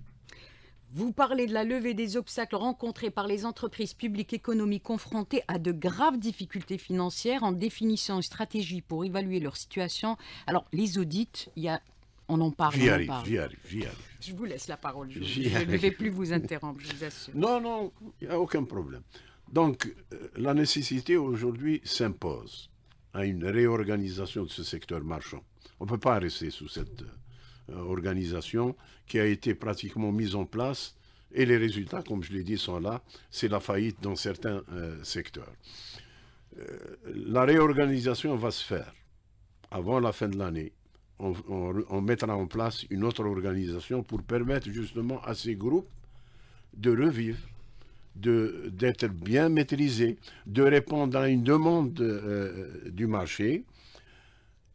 Vous parlez de la levée des obstacles rencontrés par les entreprises publiques économiques confrontées à de graves difficultés financières en définissant une stratégie pour évaluer leur situation. Alors, les audits, il y a... on en parle. J'y arrive, j'y arrive, Je vous laisse la parole, je, je ne vais plus vous interrompre, je vous assure. Non, non, il n'y a aucun problème. Donc, euh, la nécessité aujourd'hui s'impose à une réorganisation de ce secteur marchand. On ne peut pas rester sous cette euh, organisation qui a été pratiquement mise en place. Et les résultats, comme je l'ai dit, sont là. C'est la faillite dans certains euh, secteurs. Euh, la réorganisation va se faire avant la fin de l'année. On, mettra en place une autre organisation pour permettre justement à ces groupes de revivre, d'être bien maîtrisés, de répondre à une demande du marché.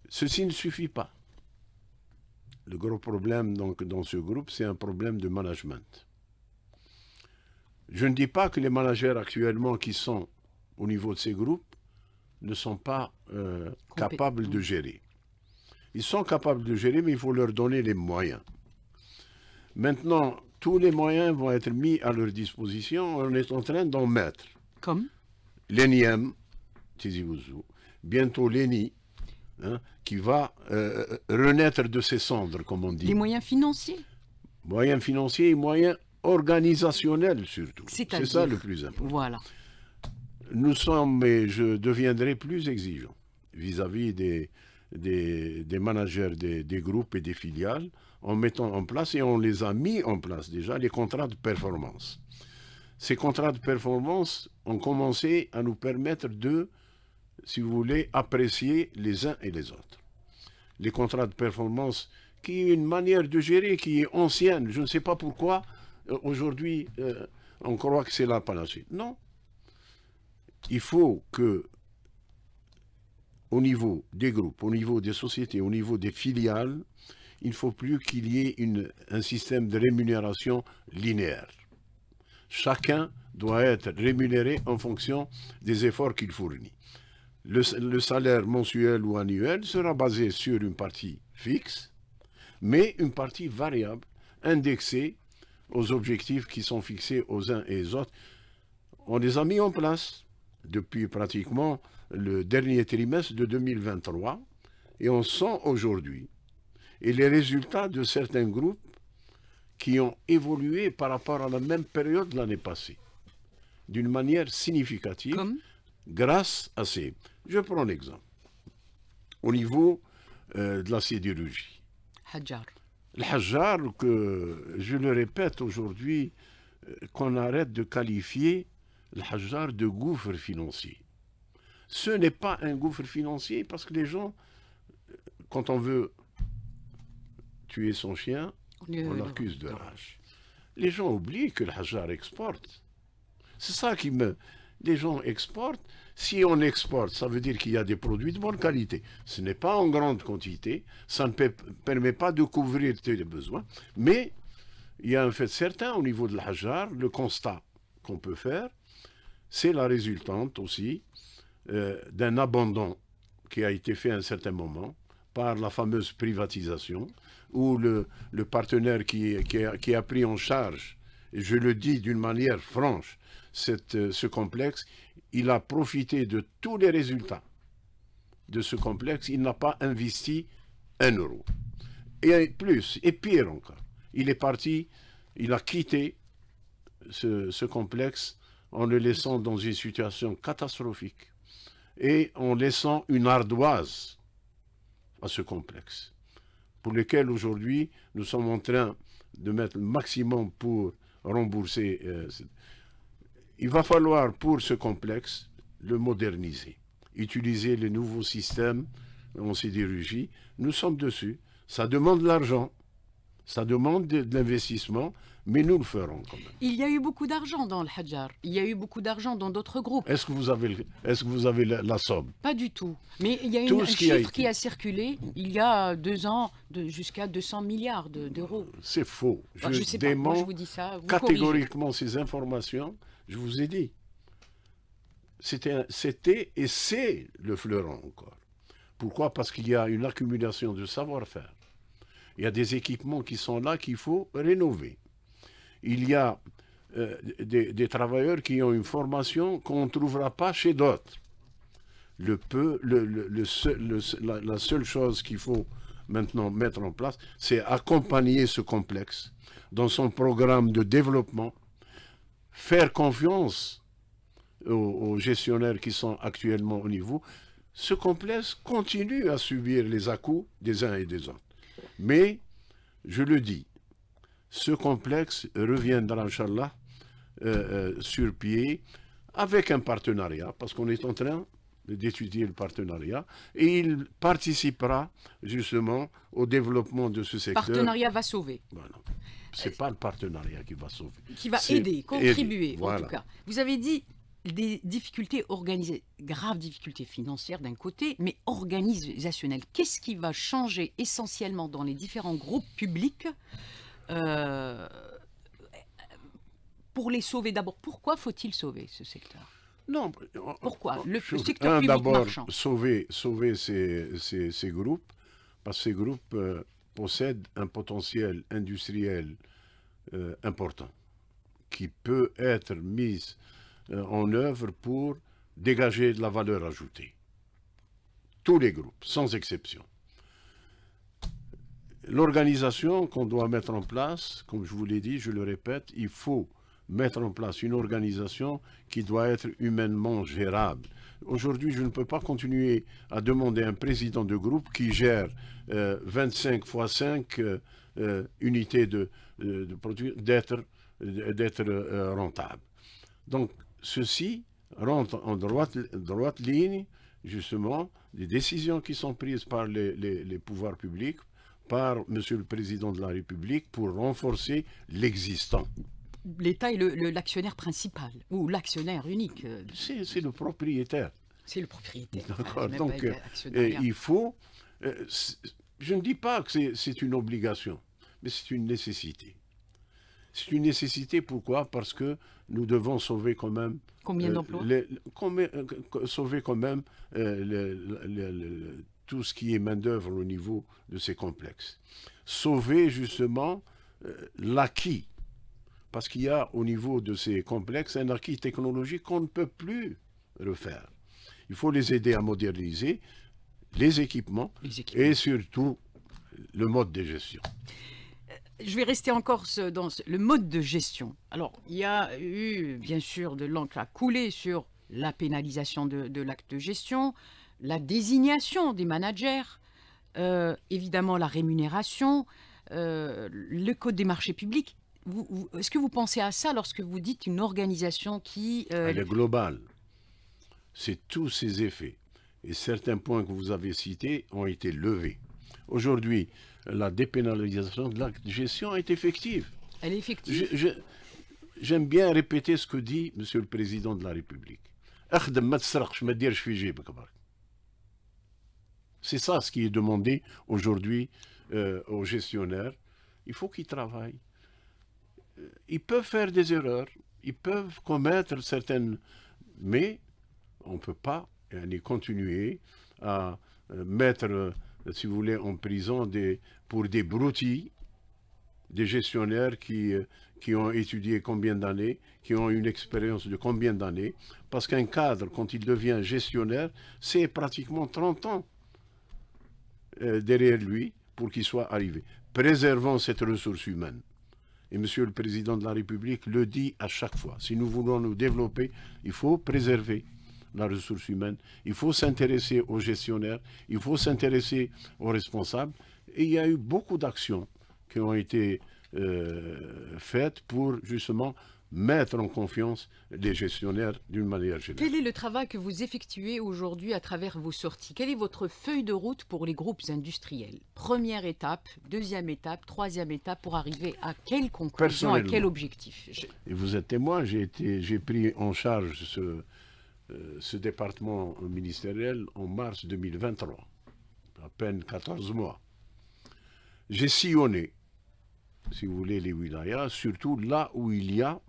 Ceci ne suffit pas. Le gros problème donc dans ce groupe, c'est un problème de management. Je ne dis pas que les managers actuellement qui sont au niveau de ces groupes ne sont pas euh, capables de hmm. gérer. Ils sont capables de gérer, mais il faut leur donner les moyens. Maintenant, tous les moyens vont être mis à leur disposition. On est en train d'en mettre. Comme L'ENIEM, Tizi bientôt l'ENI, Hein, qui va euh, renaître de ses cendres, comme on dit. Les moyens financiers Moyens financiers et moyens organisationnels surtout. C'est ça le plus important. Voilà. Nous sommes, mais je deviendrai plus exigeant vis-à-vis des, des, managers des, groupes et des filiales en mettant en place, et on les a mis en place déjà, les contrats de performance. Ces contrats de performance ont commencé à nous permettre de si vous voulez, apprécier les uns et les autres. Les contrats de performance, qui est une manière de gérer qui est ancienne. Je ne sais pas pourquoi, euh, aujourd'hui, euh, on croit que c'est là par la suite. Non. Il faut que, au niveau des groupes, au niveau des sociétés, au niveau des filiales, il ne faut plus qu'il y ait un système de rémunération linéaire. Chacun doit être rémunéré en fonction des efforts qu'il fournit le, salaire mensuel ou annuel sera basé sur une partie fixe, mais une partie variable, indexée aux objectifs qui sont fixés aux uns et aux autres. On les a mis en place depuis pratiquement le dernier trimestre de 2023 et on sent aujourd'hui et les résultats de certains groupes qui ont évolué par rapport à la même période l'année passée d'une manière significative grâce à ces... Je prends l'exemple. Au niveau euh, de la sidérurgie. Hajar. Le Hajar, que je le répète aujourd'hui, euh, qu'on arrête de qualifier le Hajar de gouffre financier. Ce n'est pas un gouffre financier parce que les gens, quand on veut tuer son chien, on l'accuse de rage. Les gens oublient que le Hajar exporte. C'est ça qui me, les gens exportent. Si on exporte, ça veut dire qu'il y a des produits de bonne qualité. Ce n'est pas en grande quantité, ça ne permet pas de couvrir tous les besoins, mais il y a un fait certain au niveau de l'Hajar, le constat qu'on peut faire, c'est la résultante aussi euh, d'un abandon qui a été fait à un certain moment par la fameuse privatisation, où le, partenaire qui, qui a pris en charge, et je le dis d'une manière franche, euh, ce complexe, il a profité de tous les résultats de ce complexe, il n'a pas investi un euro. Et plus, et pire encore, il est parti, il a quitté ce, complexe en le laissant dans une situation catastrophique et en laissant une ardoise à ce complexe, pour lequel aujourd'hui nous sommes en train de mettre le maximum pour rembourser euh, il va falloir pour ce complexe le moderniser, utiliser les nouveaux systèmes on en sidérurgie. Nous sommes dessus. Ça demande de l'argent, ça demande de, l'investissement, mais nous le ferons quand même. Il y a eu beaucoup d'argent dans le Hajar. Il y a eu beaucoup d'argent dans d'autres groupes. Est-ce que vous avez, est que vous avez la, somme Pas du tout. Mais il y a une, un chiffre qui a circulé il y a deux ans jusqu'à 200 milliards d'euros. C'est faux. je, dément je vous dis ça, catégoriquement ces informations. Je vous ai dit. C'était et c'est le fleuron encore. Pourquoi Parce qu'il y a une accumulation de savoir-faire. Il y a des équipements qui sont là qu'il faut rénover. Il y a euh, des, travailleurs qui ont une formation qu'on ne trouvera pas chez d'autres. la, seule chose qu'il faut maintenant mettre en place, c'est accompagner ce complexe dans son programme de développement faire confiance aux, gestionnaires qui sont actuellement au niveau, ce complexe continue à subir les à des uns et des autres. Mais, je le dis, ce complexe reviendra, Inch'Allah, euh, euh, sur pied avec un partenariat, parce qu'on est en train d'étudier le partenariat et il participera justement au développement de ce secteur. Le partenariat va sauver. Voilà. Ce n'est pas le partenariat qui va sauver. Qui va aider, contribuer en tout cas. Vous avez dit des difficultés organisées, graves difficultés financières d'un côté, mais organisationnelles. Qu'est-ce qui va changer essentiellement dans les différents groupes publics euh, pour les sauver D'abord, pourquoi faut-il sauver ce secteur non. Pourquoi euh, Le secteur public marchand. Sauver, sauver ces, ces, groupes, parce que ces groupes euh, possèdent un potentiel industriel euh, important qui peut être mis en œuvre pour dégager de la valeur ajoutée. Tous les groupes, sans exception. L'organisation qu'on doit mettre en place, comme je vous l'ai dit, je le répète, il faut mettre en place une organisation qui doit être humainement gérable. Aujourd'hui, je ne peux pas continuer à demander à un président de groupe qui gère 25 euh, fois 5 euh, euh, unités de, produits d'être rentable. Donc, ceci rentre en droite, ligne, justement, des décisions qui sont prises par les, les pouvoirs publics, par M. le Président de la République, pour renforcer l'existant l'État est l'actionnaire le, principal, ou l'actionnaire unique. Euh. C'est le propriétaire. C'est le propriétaire. Ah, donc euh, il faut... Euh, je ne dis pas que c'est une obligation, mais c'est une nécessité. C'est une nécessité, pourquoi Parce que nous devons sauver quand même... Combien d'emplois Sauver quand même tout ce qui est main-d'œuvre au niveau de ces complexes. Sauver justement l'acquis parce qu'il y a au niveau de ces complexes un acquis technologique qu'on ne peut plus refaire. Il faut les aider à moderniser les équipements, et surtout le mode de gestion. Euh, je vais rester encore dans le mode de gestion. Alors, il y a eu, bien sûr, de l'encre à couler sur la pénalisation de, l'acte de gestion, la désignation des managers, euh, évidemment la rémunération, euh, le code des marchés publics est-ce que vous pensez à ça lorsque vous dites une organisation qui... Euh, Elle est globale. C'est tous ses effets. Et certains points que vous avez cités ont été levés. Aujourd'hui, la dépénalisation de la gestion est effective. Elle est effective. J'aime bien répéter ce que dit M. le Président de la République. C'est ça ce qui est demandé aujourd'hui euh, aux gestionnaires. Il faut qu'ils travaillent euh, ils peuvent faire des erreurs, ils peuvent commettre certaines, mais on ne peut pas continuer à euh, mettre, euh, si vous voulez, en prison pour des broutilles, des gestionnaires qui, qui ont étudié combien d'années, qui ont une expérience de combien d'années, parce qu'un cadre, quand il devient gestionnaire, c'est pratiquement 30 ans derrière lui pour qu'il soit arrivé. Préservons cette ressource humaine et Monsieur le Président de la République le dit à chaque fois. Si nous voulons nous développer, il faut préserver la ressource humaine, il faut s'intéresser aux gestionnaires, il faut s'intéresser aux responsables. Et il y a eu beaucoup d'actions qui ont été euh, faites pour justement mettre en confiance les gestionnaires d'une manière générale. Quel est le travail que vous effectuez aujourd'hui à travers vos sorties Quelle est votre feuille de route pour les groupes industriels Première étape, deuxième étape, troisième étape pour arriver à quelle conclusion, à quel objectif Et vous êtes témoin, j'ai pris en charge ce, euh, ce département ministériel en mars 2023, à peine 14 mois. J'ai sillonné si vous voulez, les wilayas, surtout là où il y a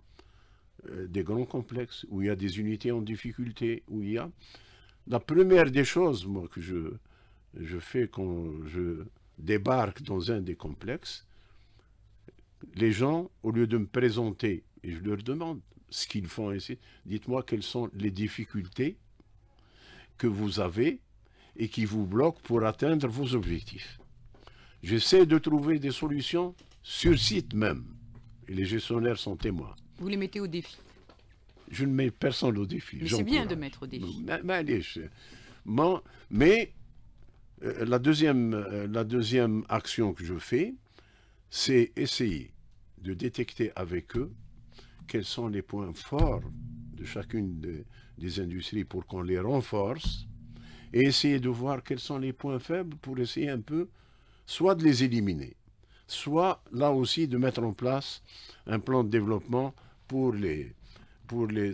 euh, des grands complexes, où il y a des unités en difficulté, où il y a... La première des choses moi, que je, je fais quand je débarque dans un des complexes, les gens, au lieu de me présenter, et je leur demande ce qu'ils font ici, dites-moi quelles sont les difficultés que vous avez et qui vous bloquent pour atteindre vos objectifs. J'essaie de trouver des solutions sur site même. Et les gestionnaires sont témoins. Vous les mettez au défi Je ne mets personne au défi. Mais c'est bien de mettre au défi. Mais, euh, la, deuxième, euh, la deuxième action que je fais, c'est essayer de détecter avec eux quels sont les points forts de chacune des industries pour qu'on les renforce et essayer de voir quels sont les points faibles pour essayer un peu soit de les éliminer, soit là aussi de mettre en place un plan de développement pour les, pour les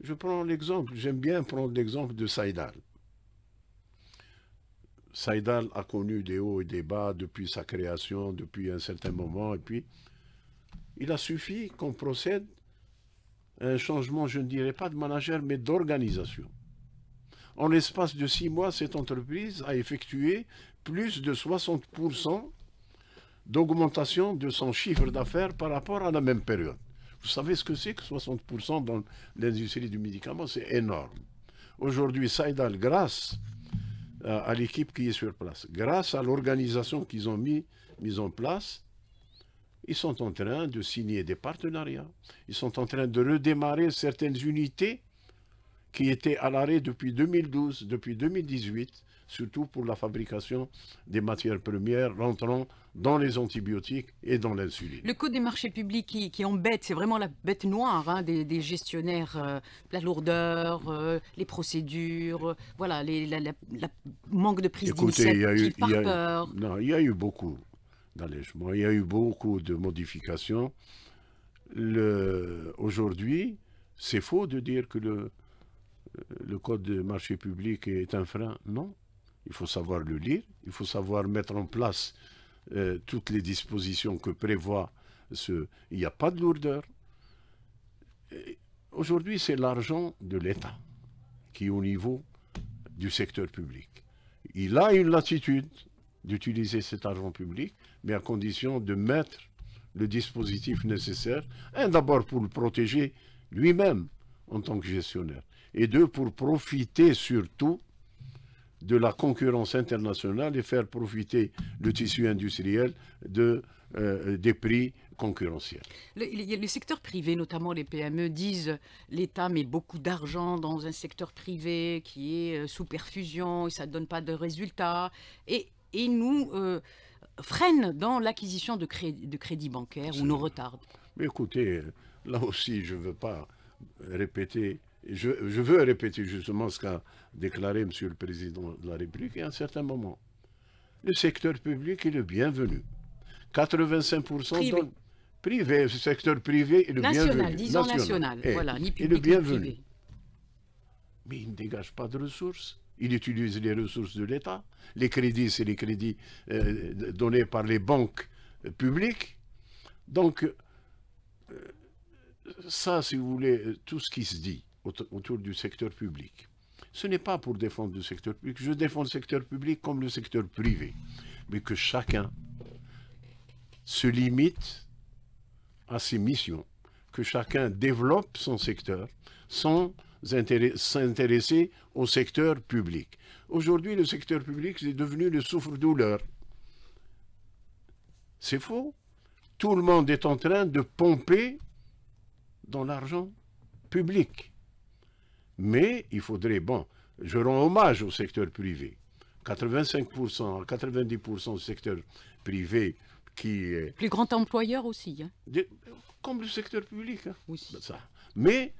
Je prends l'exemple, j'aime bien prendre l'exemple de Saïdal. Saïdal a connu des hauts et des bas depuis sa création, depuis un certain moment, et puis il a suffi qu'on procède à un changement, je ne dirais pas de manager, mais d'organisation. En l'espace de six mois, cette entreprise a effectué plus de 60% d'augmentation de son chiffre d'affaires par rapport à la même période. Vous savez ce que c'est que 60% dans l'industrie du médicament C'est énorme. Aujourd'hui, Saïdal, grâce à l'équipe qui est sur place, grâce à l'organisation qu'ils ont mis, mise en place, ils sont en train de signer des partenariats. Ils sont en train de redémarrer certaines unités qui étaient à l'arrêt depuis 2012, depuis 2018, surtout pour la fabrication des matières premières rentrant dans les antibiotiques et dans l'insuline. Le code des marchés publics qui, embête, c'est vraiment la bête noire hein, des, gestionnaires, euh, la lourdeur, euh, les procédures, euh, voilà, les, manque de prise d'initiative par peur. Non, il y a eu beaucoup d'allègements, il y a eu beaucoup de modifications. Aujourd'hui, c'est faux de dire que le, le code des marchés publics est un frein. Non, il faut savoir le lire, il faut savoir mettre en place euh, toutes les dispositions que prévoit ce... Il n'y a pas de lourdeur. Aujourd'hui, c'est l'argent de l'État qui est au niveau du secteur public. Il a une latitude d'utiliser cet argent public, mais à condition de mettre le dispositif nécessaire, un d'abord pour le protéger lui-même en tant que gestionnaire, et deux pour profiter surtout de la concurrence internationale et faire profiter le tissu industriel de, euh, des prix concurrentiels. Le, le, secteur privé, notamment les PME, disent l'État met beaucoup d'argent dans un secteur privé qui est euh, sous perfusion et ça ne donne pas de résultats. Et, et nous euh, freine dans l'acquisition de, de crédits bancaires ou nous retarde. écoutez, là aussi, je ne veux pas répéter je, veux répéter justement ce qu'a déclaré M. le Président de la République à un certain moment. Le secteur public est le bienvenu. 85% privé. le secteur privé est le national, bienvenu. Disons national, Et, eh, voilà, ni bienvenu. Mais il ne dégage pas de ressources. Il utilise les ressources de l'État. Les crédits, c'est les crédits euh, donnés par les banques euh, publiques. Donc, euh, ça, si vous voulez, tout ce qui se dit, autour du secteur public. Ce n'est pas pour défendre le secteur public. Je défends le secteur public comme le secteur privé. Mais que chacun se limite à ses missions, que chacun développe son secteur sans s'intéresser au secteur public. Aujourd'hui, le secteur public est devenu le souffre-douleur. C'est faux. Tout le monde est en train de pomper dans l'argent public. Mais il faudrait, bon, je rends hommage au secteur privé. 85% à 90% du secteur privé qui est... Plus grand employeur aussi. Hein. comme le secteur public. Hein. Ben, ça. Mais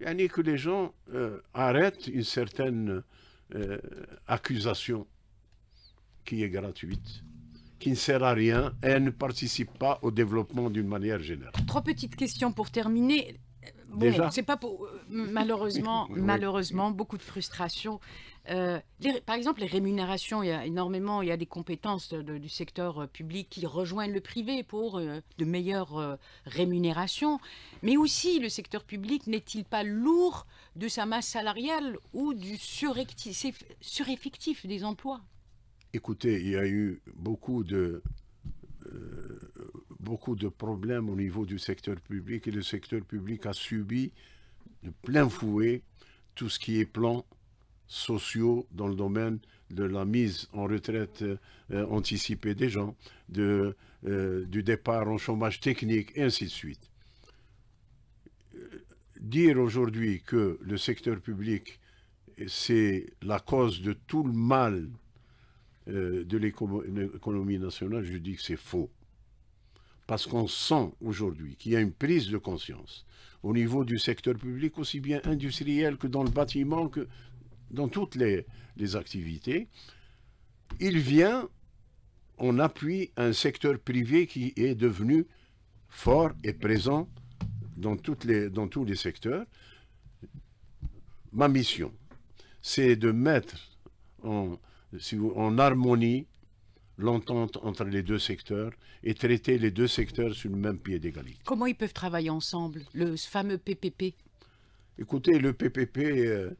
il y que les gens euh, arrêtent une certaine euh, accusation qui est gratuite, qui ne sert à rien et ne participe pas au développement d'une manière générale. Trois petites questions pour terminer c'est pas pour, euh, malheureusement, [LAUGHS] malheureusement beaucoup de frustration. Euh, par exemple, les rémunérations, il y a énormément, il y a des compétences du secteur euh, public qui rejoignent le privé pour de meilleures rémunérations. Mais aussi, le secteur public n'est-il pas lourd de sa masse salariale ou du sureffectif des emplois Écoutez, il y a eu beaucoup de beaucoup de problèmes au niveau du secteur public et le secteur public a subi de plein fouet tout ce qui est plan sociaux dans le domaine de la mise en retraite euh, anticipée des gens, de, euh, du départ en chômage technique, et ainsi de suite. Euh, dire aujourd'hui que le secteur public, c'est la cause de tout le mal de l'économie nationale, je dis que c'est faux parce qu'on sent aujourd'hui qu'il y a une prise de conscience au niveau du secteur public, aussi bien industriel que dans le bâtiment, que dans toutes les, activités. Il vient on appuie un secteur privé qui est devenu fort et présent dans, toutes les, dans tous les secteurs. Ma mission, c'est de mettre en harmonie l'entente entre les deux secteurs et traiter les deux secteurs sur le même pied d'égalité. Comment ils peuvent travailler ensemble, le fameux PPP Écoutez, le PPP euh,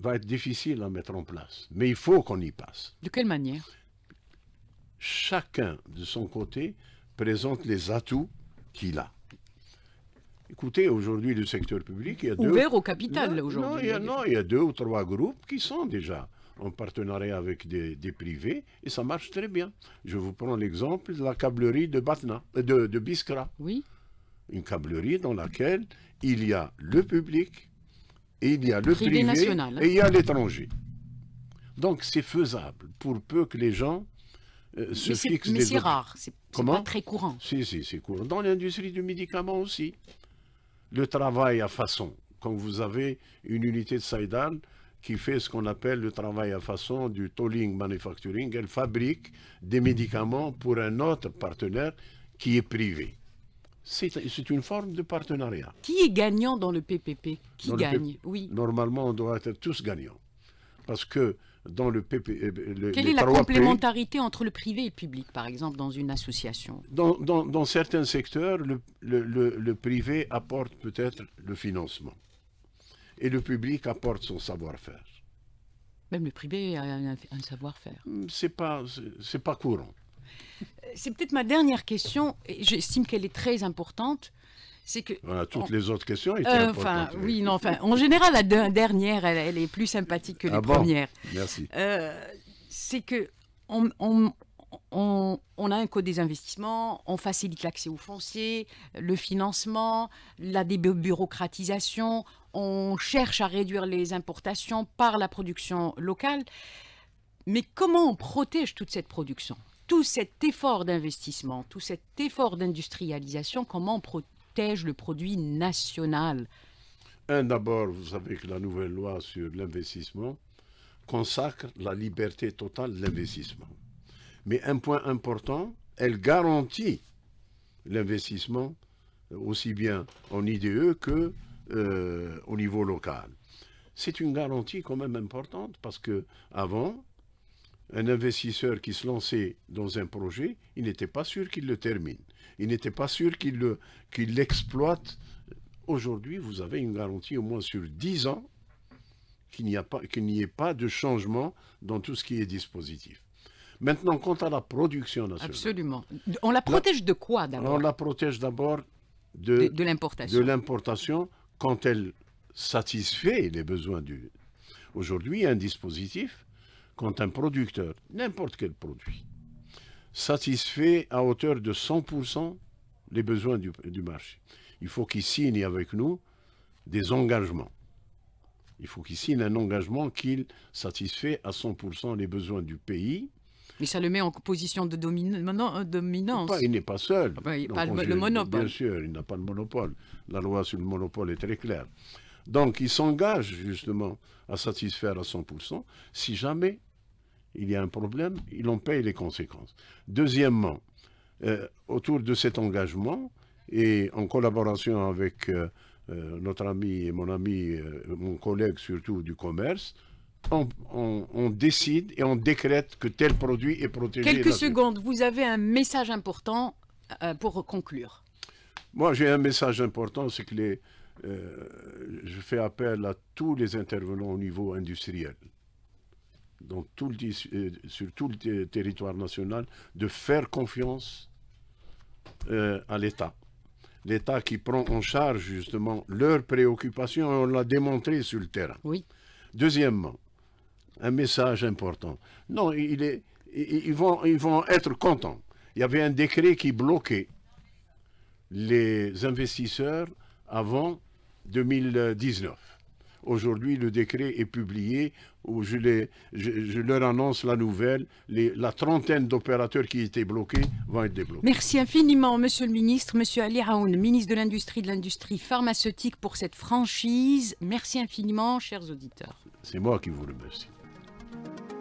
va être difficile à mettre en place, mais il faut qu'on y passe. De quelle manière Chacun, de son côté, présente les atouts qu'il a. Écoutez, aujourd'hui, le secteur public, Ouvert au capital, aujourd'hui. Non, il y a deux ou trois groupes qui sont déjà en partenariat avec des, privés, et ça marche très bien. Je vous prends l'exemple de la câblerie de, Batna, euh, de, Biskra. Oui. Une câblerie dans laquelle il y a le public, et il y a le privé, national, hein. et il y a l'étranger. Donc c'est faisable pour peu que les gens euh, se fixent mais des... Mais c'est rare, c'est pas très courant. Si, si, c'est courant. Dans l'industrie du médicament aussi. Le travail à façon. Quand vous avez une unité de Saïdal qui fait ce qu'on appelle le travail à façon du tolling manufacturing. Elle fabrique des médicaments pour un autre partenaire qui est privé. C'est une forme de partenariat. Qui est gagnant dans le PPP Qui gagne Oui. Normalement, on doit être tous gagnants. Parce que dans le PPP. Euh, Quelle est la complémentarité entre le privé et le public, par exemple, dans une association dans, certains secteurs, le, le privé apporte peut-être le financement et le public apporte son savoir-faire. Même le privé a un, savoir-faire. Hmm, c'est pas, c'est pas courant. Euh, c'est peut-être ma dernière question, et j'estime qu'elle est très importante. C'est que voilà, toutes les autres questions étaient euh, Enfin, oui, non, enfin, en général, la dernière, elle, est plus sympathique que ah les Merci. Euh, c'est que on, on, a un code des investissements, on facilite l'accès aux foncier, le financement, la débureaucratisation, on cherche à réduire les importations par la production locale. Mais comment on protège toute cette production Tout cet effort d'investissement, tout cet effort d'industrialisation, comment on protège le produit national d'abord, vous savez que la nouvelle loi sur l'investissement consacre la liberté totale de l'investissement. Mais un point important, elle garantit l'investissement euh, aussi bien en IDE que euh, au niveau local. C'est une garantie quand même importante parce que avant, un investisseur qui se lançait dans un projet, il n'était pas sûr qu'il le termine. Il n'était pas sûr qu'il l'exploite. Aujourd'hui, vous avez une garantie au moins sur 10 ans qu'il n'y ait pas de changement dans tout ce qui est dispositif. Maintenant, quant à la production nationale. Absolument. On la protège de quoi d'abord On la protège d'abord de, l'importation. De l'importation quand elle satisfait les besoins du. Aujourd'hui, un dispositif, quand un producteur, n'importe quel produit, satisfait à hauteur de 100% les besoins du, du marché. Il faut qu'il signe avec nous des engagements. Il faut qu'il signe un engagement qu'il satisfait à 100% les besoins du pays mais ça le met en position de euh, dominance. il n'est pas seul. Ah bah, il pas le, monopole. Bien sûr, il n'a pas le monopole. La loi sur le monopole est très claire. Donc, il s'engage justement à satisfaire à 100%. Si jamais il y a un problème, il en paye les conséquences. Deuxièmement, euh, autour de cet engagement, et en collaboration avec euh, notre ami et mon ami, mon collègue surtout du commerce, on, décide et on décrète que tel produit est protégé. Quelques secondes, vous avez un message important euh, pour conclure. Moi, j'ai un message important, c'est que euh, je fais appel à tous les intervenants au niveau industriel, tout euh, sur tout le territoire national, de faire confiance à l'État. L'État qui prend en charge justement leurs préoccupations, on l'a démontré sur le terrain. Oui. Deuxièmement, un message important. Non, il est, ils, vont, ils vont être contents. Il y avait un décret qui bloquait les investisseurs avant 2019. Aujourd'hui, le décret est publié où je, leur annonce la nouvelle. la trentaine d'opérateurs qui étaient bloqués vont être débloqués. Merci infiniment, Monsieur le Ministre, Monsieur Ali Raoun, ministre de l'Industrie de l'Industrie pharmaceutique, pour cette franchise. Merci infiniment, chers auditeurs. C'est moi qui vous remercie. Bye.